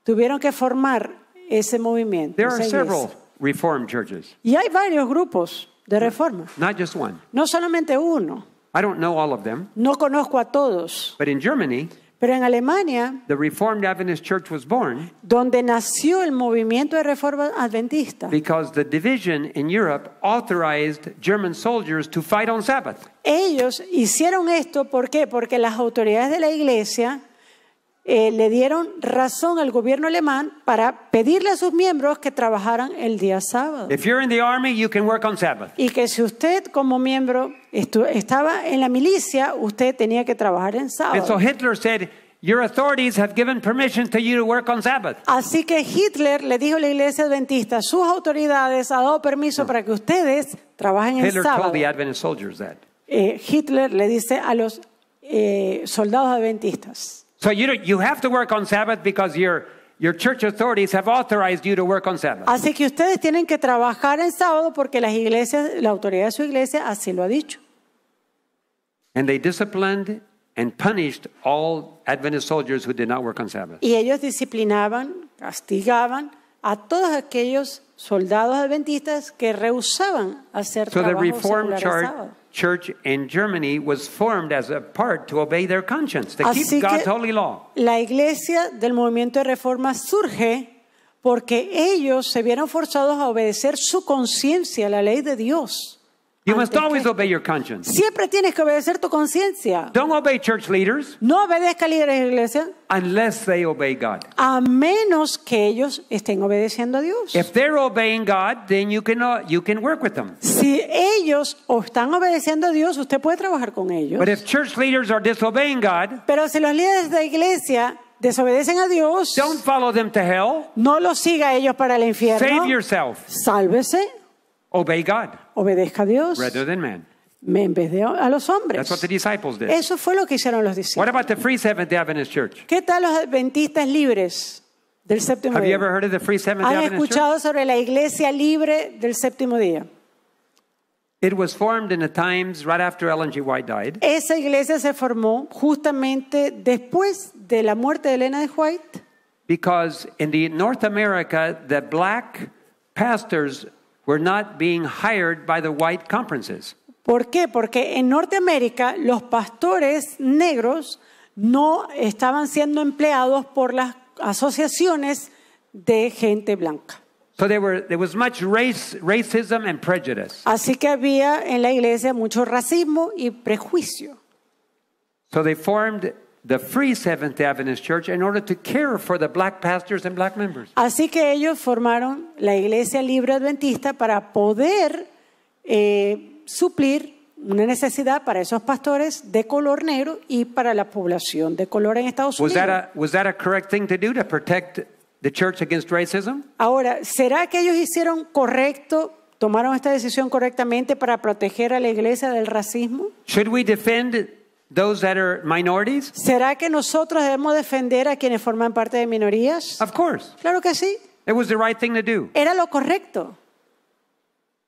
tuvieron que formar ese movimiento? There are several reformed churches. Y hay varios grupos de reforma. Not just one. No solamente uno. I don't know all of them. No conozco a todos. But in Germany, pero en Alemania, donde nació el movimiento de reforma adventista, Ellos hicieron esto ¿por qué? porque las autoridades de la iglesia eh, le dieron razón al gobierno alemán para pedirle a sus miembros que trabajaran el día sábado. Y que si usted como miembro estaba en la milicia, usted tenía que trabajar en sábado. Así que Hitler le dijo a la iglesia adventista, sus autoridades ha dado permiso para que ustedes trabajen el sábado. Eh, Hitler le dice a los eh, soldados adventistas. So you, you have to work on Sabbath because your, your church authorities have authorized you to work on Sabbath. Así que ustedes tienen que trabajar en sábado porque las iglesias, la autoridad de su iglesia así lo ha dicho. And they disciplined and punished all Adventist soldiers who did not work on Sabbath. Y ellos disciplinaban, castigaban a todos aquellos soldados adventistas que rehusaban hacer so trabajo the church, in Germany was formed as a part to obey their conscience, Así keep God's holy law. La iglesia del movimiento de reforma surge porque ellos se vieron forzados a obedecer su conciencia, la ley de Dios. Siempre tienes que obedecer tu conciencia. No obedezca líderes de iglesia. A menos que ellos estén obedeciendo a Dios. Si ellos están obedeciendo a Dios, usted puede trabajar con ellos. pero si los líderes de iglesia desobedecen a Dios, No los siga a ellos para el infierno. Sálvese. Obey God. Obedezca a Dios. Rather than man. En vez de a los hombres. That's what the disciples did. Eso fue lo que hicieron los discípulos. What about the Free Seventh Day Adventist Church? ¿Qué tal los adventistas libres? del séptimo Have día. You ever heard of the free seventh ¿Han escuchado sobre la iglesia libre del séptimo día? It was formed in the times right after Ellen G. White died. Esa iglesia se formó justamente después de la muerte de Elena de White. Because in the North America, the black pastors We're ¿Por qué? Porque en Norteamérica los pastores negros no estaban siendo empleados por las asociaciones de gente blanca. Así que había en la iglesia mucho racismo y prejuicio. So they formed the Free Seventh Adventist Church in order to care for the black pastors and black members. Así que ellos formaron la Iglesia Libre Adventista para poder eh, suplir una necesidad para esos pastores de color negro y para la población de color en Estados Unidos. was that a correct thing to do to protect the church against racism? Ahora, ¿será que ellos hicieron correcto tomaron esta decisión correctamente para proteger a la iglesia del racismo? Should we defend Those that are minorities? ¿Será que nosotros debemos defender a quienes forman parte de minorías? Of course. Claro que sí. It was the right thing to do. Era lo correcto.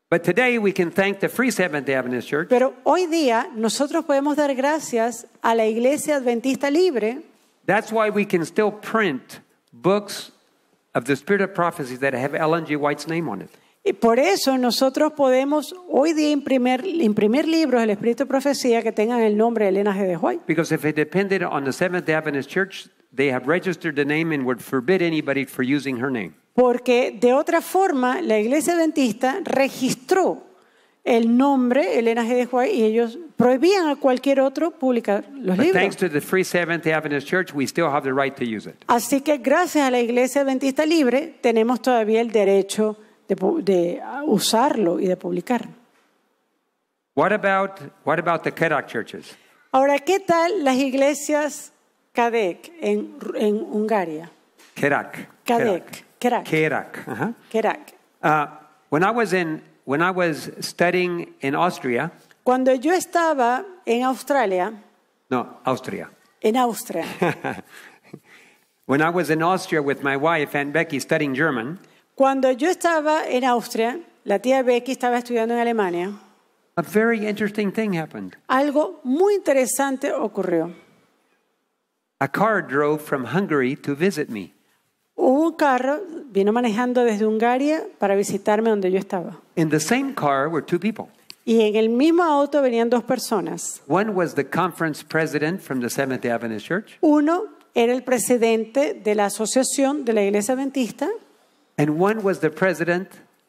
But today we can thank the Free Seventh-day Adventist Church. Pero hoy día nosotros podemos dar gracias a la Iglesia Adventista Libre. That's why we can still print books of the Spirit of Prophecy that have Ellen G. White's name on it. Y por eso nosotros podemos hoy día imprimir, libros del Espíritu de Profecía que tengan el nombre Elena G. de Porque de otra forma, la iglesia adventista registró el nombre, Elena G. de y ellos prohibían a cualquier otro publicar los libros. Así que gracias a la iglesia adventista libre, tenemos todavía el derecho de, de ah, usarlo y de publicar. What about, what about the Kedak churches? Ahora, ¿qué tal las iglesias Kadek en, en Hungría? Kerak. Kadek. Kerak. Kerak. Uh -huh. Kerak. Uh, when I was in when I was studying in Austria. Cuando yo estaba en Australia. No, Austria. En Austria. *laughs* when I was in Austria with my wife and Becky studying German. Cuando yo estaba en Austria, la tía Becky estaba estudiando en Alemania. Algo muy interesante ocurrió. Un carro vino manejando desde Hungría para visitarme donde yo estaba. Y en el mismo auto venían dos personas. Uno era el presidente de la asociación de la Iglesia Adventista. And one was the president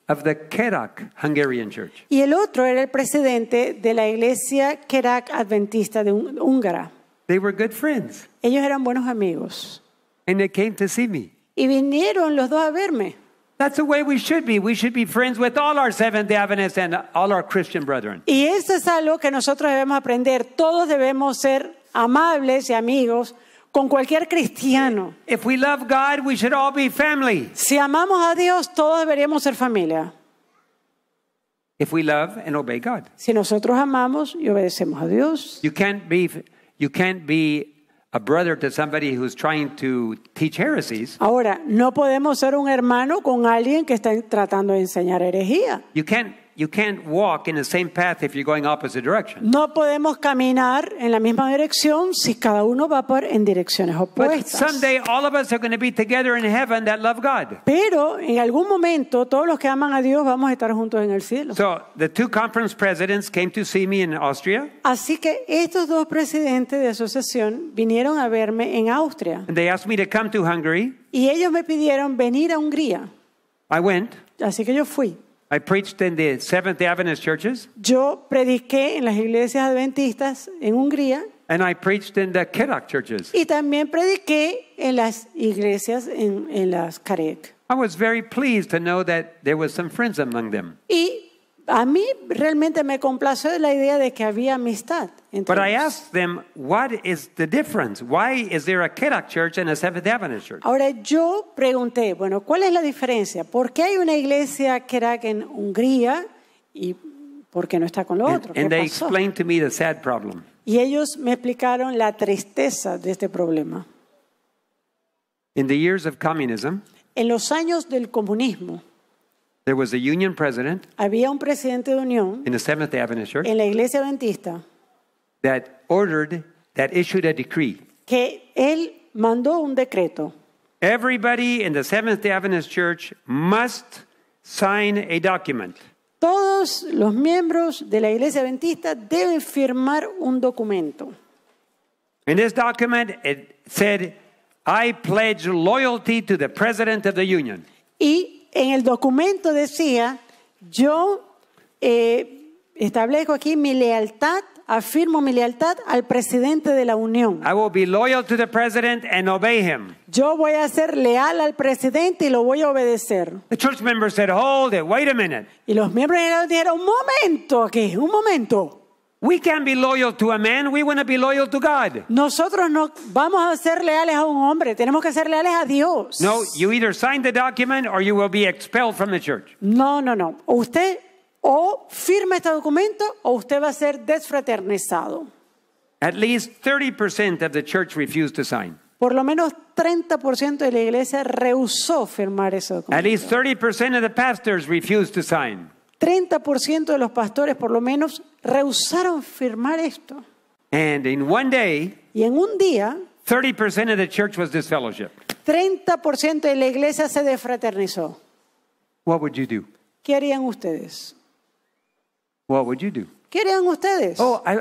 of the Kerak Hungarian Church. Y el otro era el presidente de la iglesia Kerak Adventista de Húngara. They were good friends. Ellos eran buenos amigos. And they came to see me. Y vinieron los dos a verme. That's the way we should be. We should be friends with all our Seventh-day Adventists and all our Christian brethren. Y eso es algo que nosotros debemos aprender. Todos debemos ser amables y amigos con cualquier cristiano. If we love God, we should all be family. Si amamos a Dios, todos deberíamos ser familia. If we love and obey God. Si nosotros amamos y obedecemos a Dios. You can't be you can't be a brother to somebody who's trying to teach heresies. Ahora, no podemos ser un hermano con alguien que está tratando de enseñar herejía. You can't no podemos caminar en la misma dirección si cada uno va por en direcciones opuestas. Pero en algún momento todos los que aman a Dios vamos a estar juntos en el cielo. Así que estos dos presidentes de asociación vinieron a verme en Austria y ellos me pidieron venir a Hungría. Así que yo fui. I preached in the Seventh Adventist churches. Yo prediqué en las iglesias adventistas en Hungría. And I preached in the Kerak churches. Y también prediqué en las iglesias en, en las Karek. I was very pleased to know that there was some friends among them. Y a mí realmente me complació la idea de que había amistad. But I Ahora yo pregunté, bueno, ¿cuál es la diferencia? ¿Por qué hay una iglesia Kedok en Hungría y por qué no está con lo otro? Y ellos me explicaron la tristeza de este problema. en los años del comunismo, There was a union president Había un presidente de unión in the Seventh day Adventist Church en la iglesia adventista that ordered, that issued a decree. que él mandó un decreto. Everybody in the Seventh day Adventist Church must sign a document. Todos los miembros de la iglesia adventista deben firmar un documento. In this document, it said, I pledge loyalty to the president of the union. Y en el documento decía, yo eh, establezco aquí mi lealtad, afirmo mi lealtad al presidente de la Unión. Yo voy a ser leal al presidente y lo voy a obedecer. The church members said, "Hold Y los miembros dijeron, "Un momento, aquí, un momento." We can be loyal to a man, we want to be loyal to God. Nosotros no vamos a ser leales a un hombre, tenemos que ser leales a Dios. No, you either sign the document or you will be expelled from the church. No, no, no. Usted o firma este documento o usted va a ser desfraternizado. At least 30% of the church refused to sign. Por lo menos 30% de la iglesia rehusó firmar ese documento. At least 30% of the pastors refused to sign. 30% de los pastores por lo menos rehusaron firmar esto. And in one day, y en un día, 30% of the church was disfellowshipped. 30% de la iglesia se desfraternizó. What would you do? ¿Qué harían ustedes? What would you do? ¿Qué harían ustedes? Oh, I,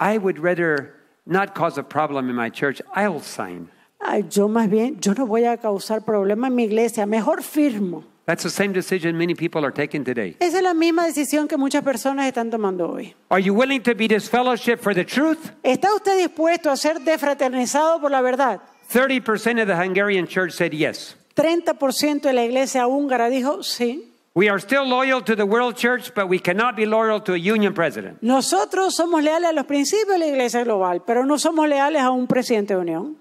I, I would rather not cause a problem in my church. I'll sign. Ay, yo más bien, yo no voy a causar problema en mi iglesia, mejor firmo. That's the same decision many people are taking today. Esa es la misma decisión que muchas personas están tomando hoy. Are you willing to be disfellowship for the truth? ¿Está usted dispuesto a ser desfraternizado por la verdad? 30% of the Hungarian church said yes. 30% de la iglesia húngara dijo sí. We are still loyal to the world church, but we cannot be loyal to a union president. Nosotros somos leales a los principios de la iglesia global, pero no somos leales a un presidente de unión.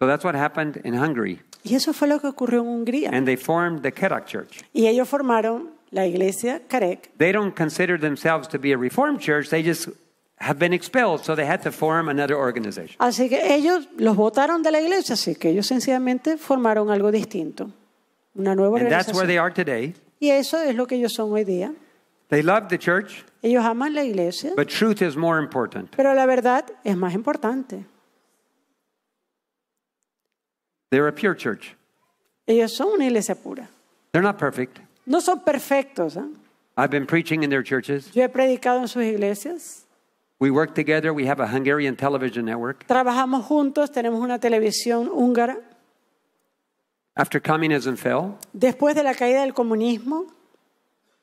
So that's what happened in Hungary. Y eso fue lo que ocurrió en Hungría. And they formed the Church. Y ellos formaron la iglesia Kerek. They don't consider themselves to be a reformed church, they just have been expelled, so they had to form another organization. Así que ellos los votaron de la iglesia, así que ellos sencillamente formaron algo distinto, una nueva And organización. that's where they are today. Y eso es lo que ellos son hoy día. They love the church, Ellos aman la iglesia, but truth is more important. pero la verdad es más importante. They're a pure church. Ellos son una iglesia pura. They're not perfect. No son perfectos. ¿eh? I've been preaching in their churches. Yo he predicado en sus iglesias. We work together. We have a Hungarian television network. Trabajamos juntos. Tenemos una televisión húngara. After communism fell, después de la caída del comunismo,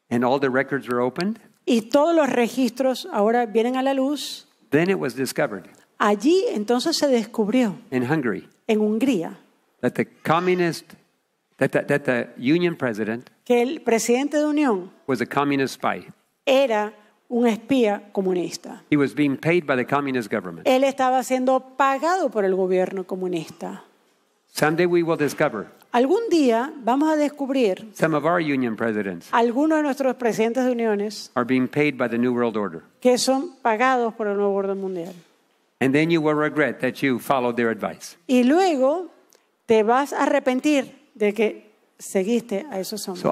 and all the records were opened, y todos los registros ahora vienen a la luz. Then it was discovered. Allí entonces se descubrió. In Hungary. En Hungría that the communist, that union president que el presidente de Unión was a communist spy. era un espía comunista. He was being paid by the communist government. Él estaba siendo pagado por el gobierno comunista. Algún día vamos a descubrir some of our union presidents algunos de nuestros presidentes de uniones are being paid by the New World Order. son pagados por el nuevo orden mundial. Y luego te vas a arrepentir de que seguiste a esos hombres.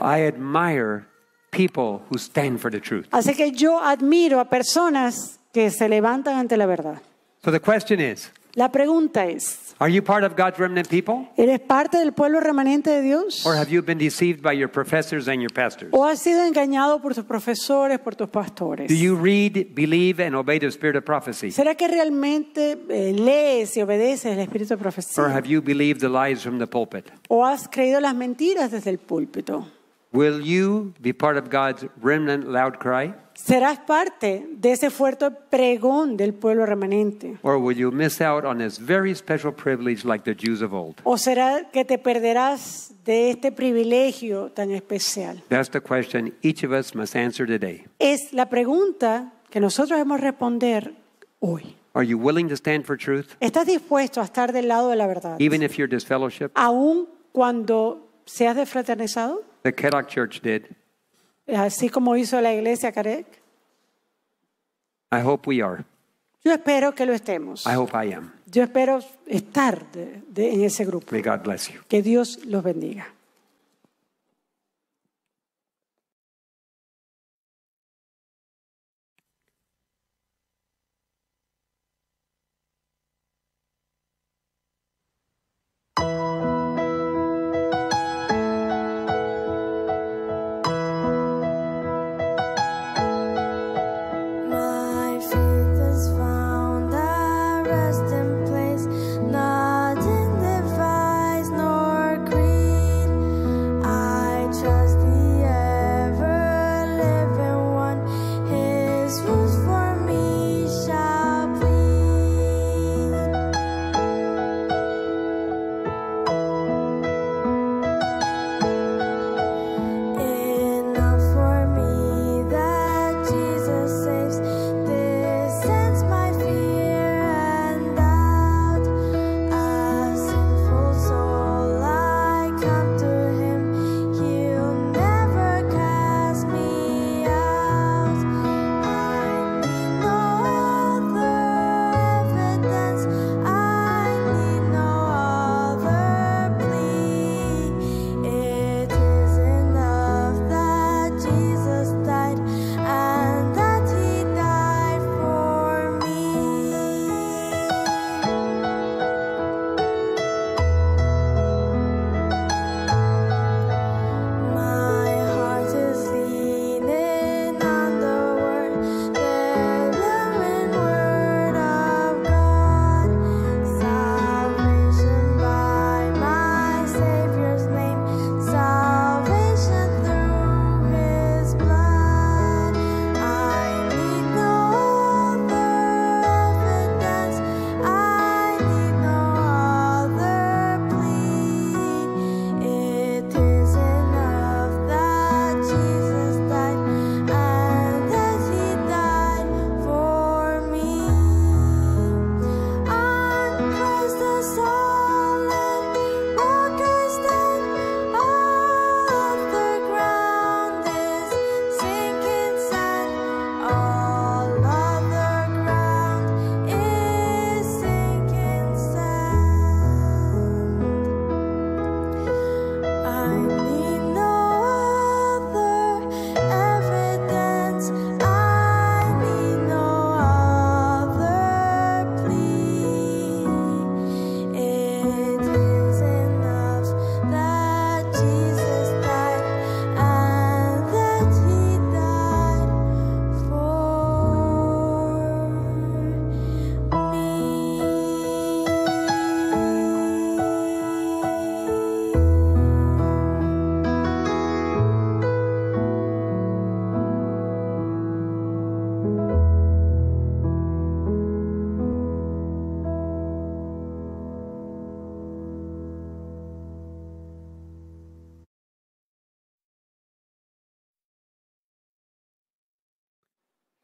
Así que yo admiro a personas que se levantan ante la verdad. la pregunta es, Are you part of God's remnant people? ¿Eres parte del pueblo remanente de Dios? Or have you been deceived by your professors and your pastors? ¿O has sido engañado por tus profesores, por tus pastores? Do you read, believe and obey the spirit of prophecy? ¿Será que realmente eh, lees y obedeces el espíritu de profecía? Or have you believed the lies from the pulpit? ¿O has creído las mentiras desde el púlpito? Will you be part of God's remnant loud cry? Serás parte de ese fuerte pregón del pueblo remanente. O será que te perderás de este privilegio tan especial. Es la pregunta que nosotros hemos responder hoy. ¿Estás dispuesto a estar del lado de la verdad? Even cuando seas desfraternizado? The Kedok Church did así como hizo la iglesia Carec? Yo espero que lo estemos. Yo espero estar en ese grupo. Que Dios los bendiga.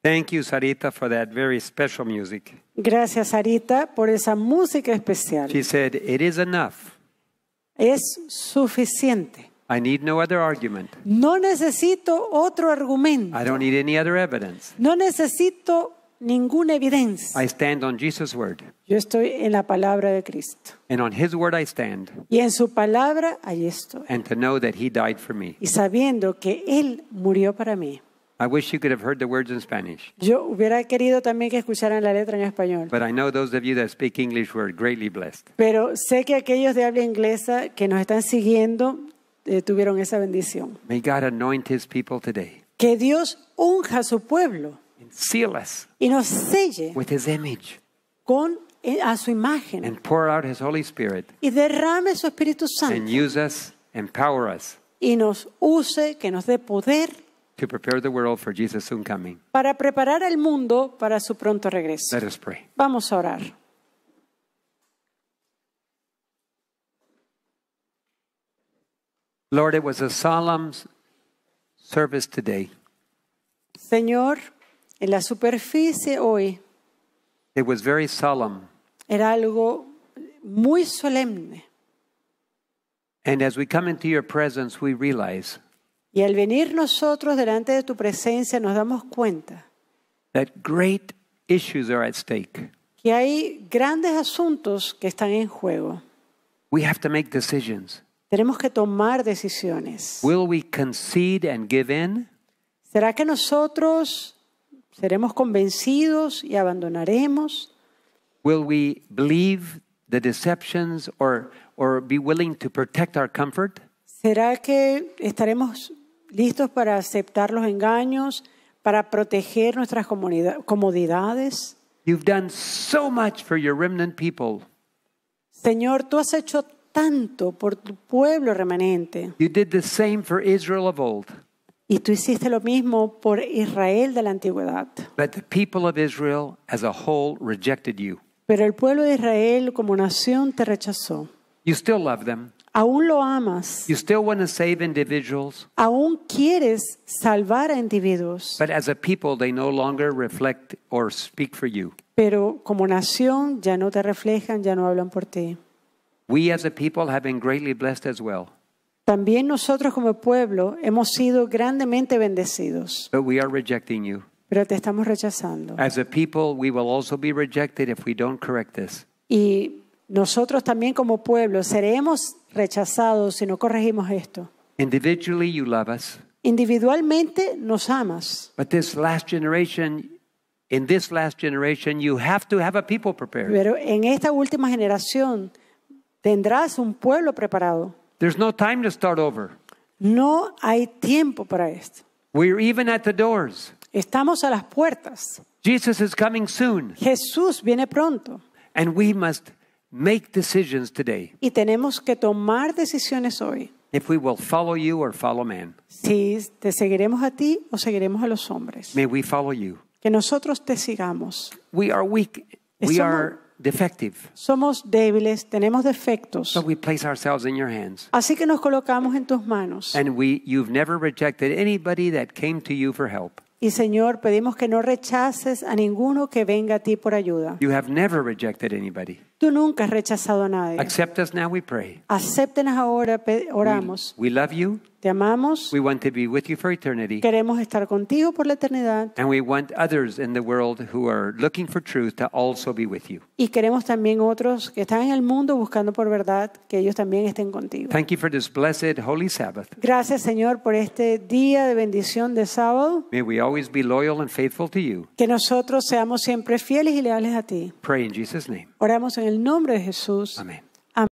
Thank you, Sarita, for that very special music. Gracias, Sarita, por esa música especial. She said, "It is enough. Es suficiente. I need no other argument. No necesito otro argumento. I don't need any other evidence. No necesito ninguna evidencia. I stand on Jesus word. Yo estoy en la palabra de Cristo. And on his word I stand. Y en su palabra allí estoy. And to know that he died for me. Y sabiendo que él murió para mí. I wish you could have heard the words in Spanish. Yo hubiera querido también que escucharan la letra en español. But I know those of you that speak English were greatly blessed. Pero sé que aquellos de habla inglesa que nos están siguiendo eh, tuvieron esa bendición. May God anoint his people today. Que Dios unja a su pueblo. And seal us y nos selle with his image. con eh, a su imagen. And pour out his Holy Spirit. Y derrame su Espíritu Santo. And use us, empower us. Y nos use, que nos dé poder to prepare the world for Jesus soon coming. Para preparar el mundo para su pronto regreso. Let us pray. Vamos a orar. Lord, it was a solemn service today. Señor, en la superficie hoy. It was very solemn. Era algo muy solemne. And as we come into your presence, we realize Y al venir nosotros delante de tu presencia nos damos cuenta que hay grandes asuntos que están en juego. Tenemos que tomar decisiones. ¿Será que nosotros seremos convencidos y abandonaremos? ¿Será que estaremos listos para aceptar los engaños, para proteger nuestras comodidades. Señor, tú has hecho tanto por tu pueblo remanente. Y tú hiciste lo mismo por Israel de la antigüedad. Pero el pueblo de Israel como nación te rechazó. You still love them aún lo amas. You still want to save individuals, Aún quieres salvar a individuos, but as a people, they no longer reflect or speak for you. pero como nación ya no te reflejan, ya no hablan por ti. We as a people have been greatly blessed as well, También nosotros como pueblo hemos sido grandemente bendecidos, but we are rejecting you. pero te estamos rechazando. As a people, we will also be rejected if we don't correct this. Y nosotros también como pueblo seremos rechazados si no corregimos esto. Individualmente nos amas. Pero en esta última generación tendrás un pueblo preparado. no hay tiempo para esto. Estamos a las puertas. Jesús viene pronto. Y we must make decisions today. Y tenemos que tomar decisiones hoy. If we will follow you or follow man. Si te seguiremos a ti o seguiremos a los hombres. May we follow you. Que nosotros te sigamos. We are weak. We somos, are defective. Somos débiles, tenemos defectos. So we place ourselves in your hands. Así que nos colocamos en tus manos. And we you've never rejected anybody that came to you for help. Y Señor, pedimos que no rechaces a ninguno que venga a ti por ayuda. Tú nunca has rechazado a nadie. ahora, oramos. We, we love you. Te Queremos estar contigo por la eternidad. Y queremos también otros que están en el mundo buscando por verdad que ellos también estén contigo. Gracias, Señor, por este día de bendición de sábado. Que nosotros seamos siempre fieles y leales a ti. Oramos en el nombre de Jesús. Amén.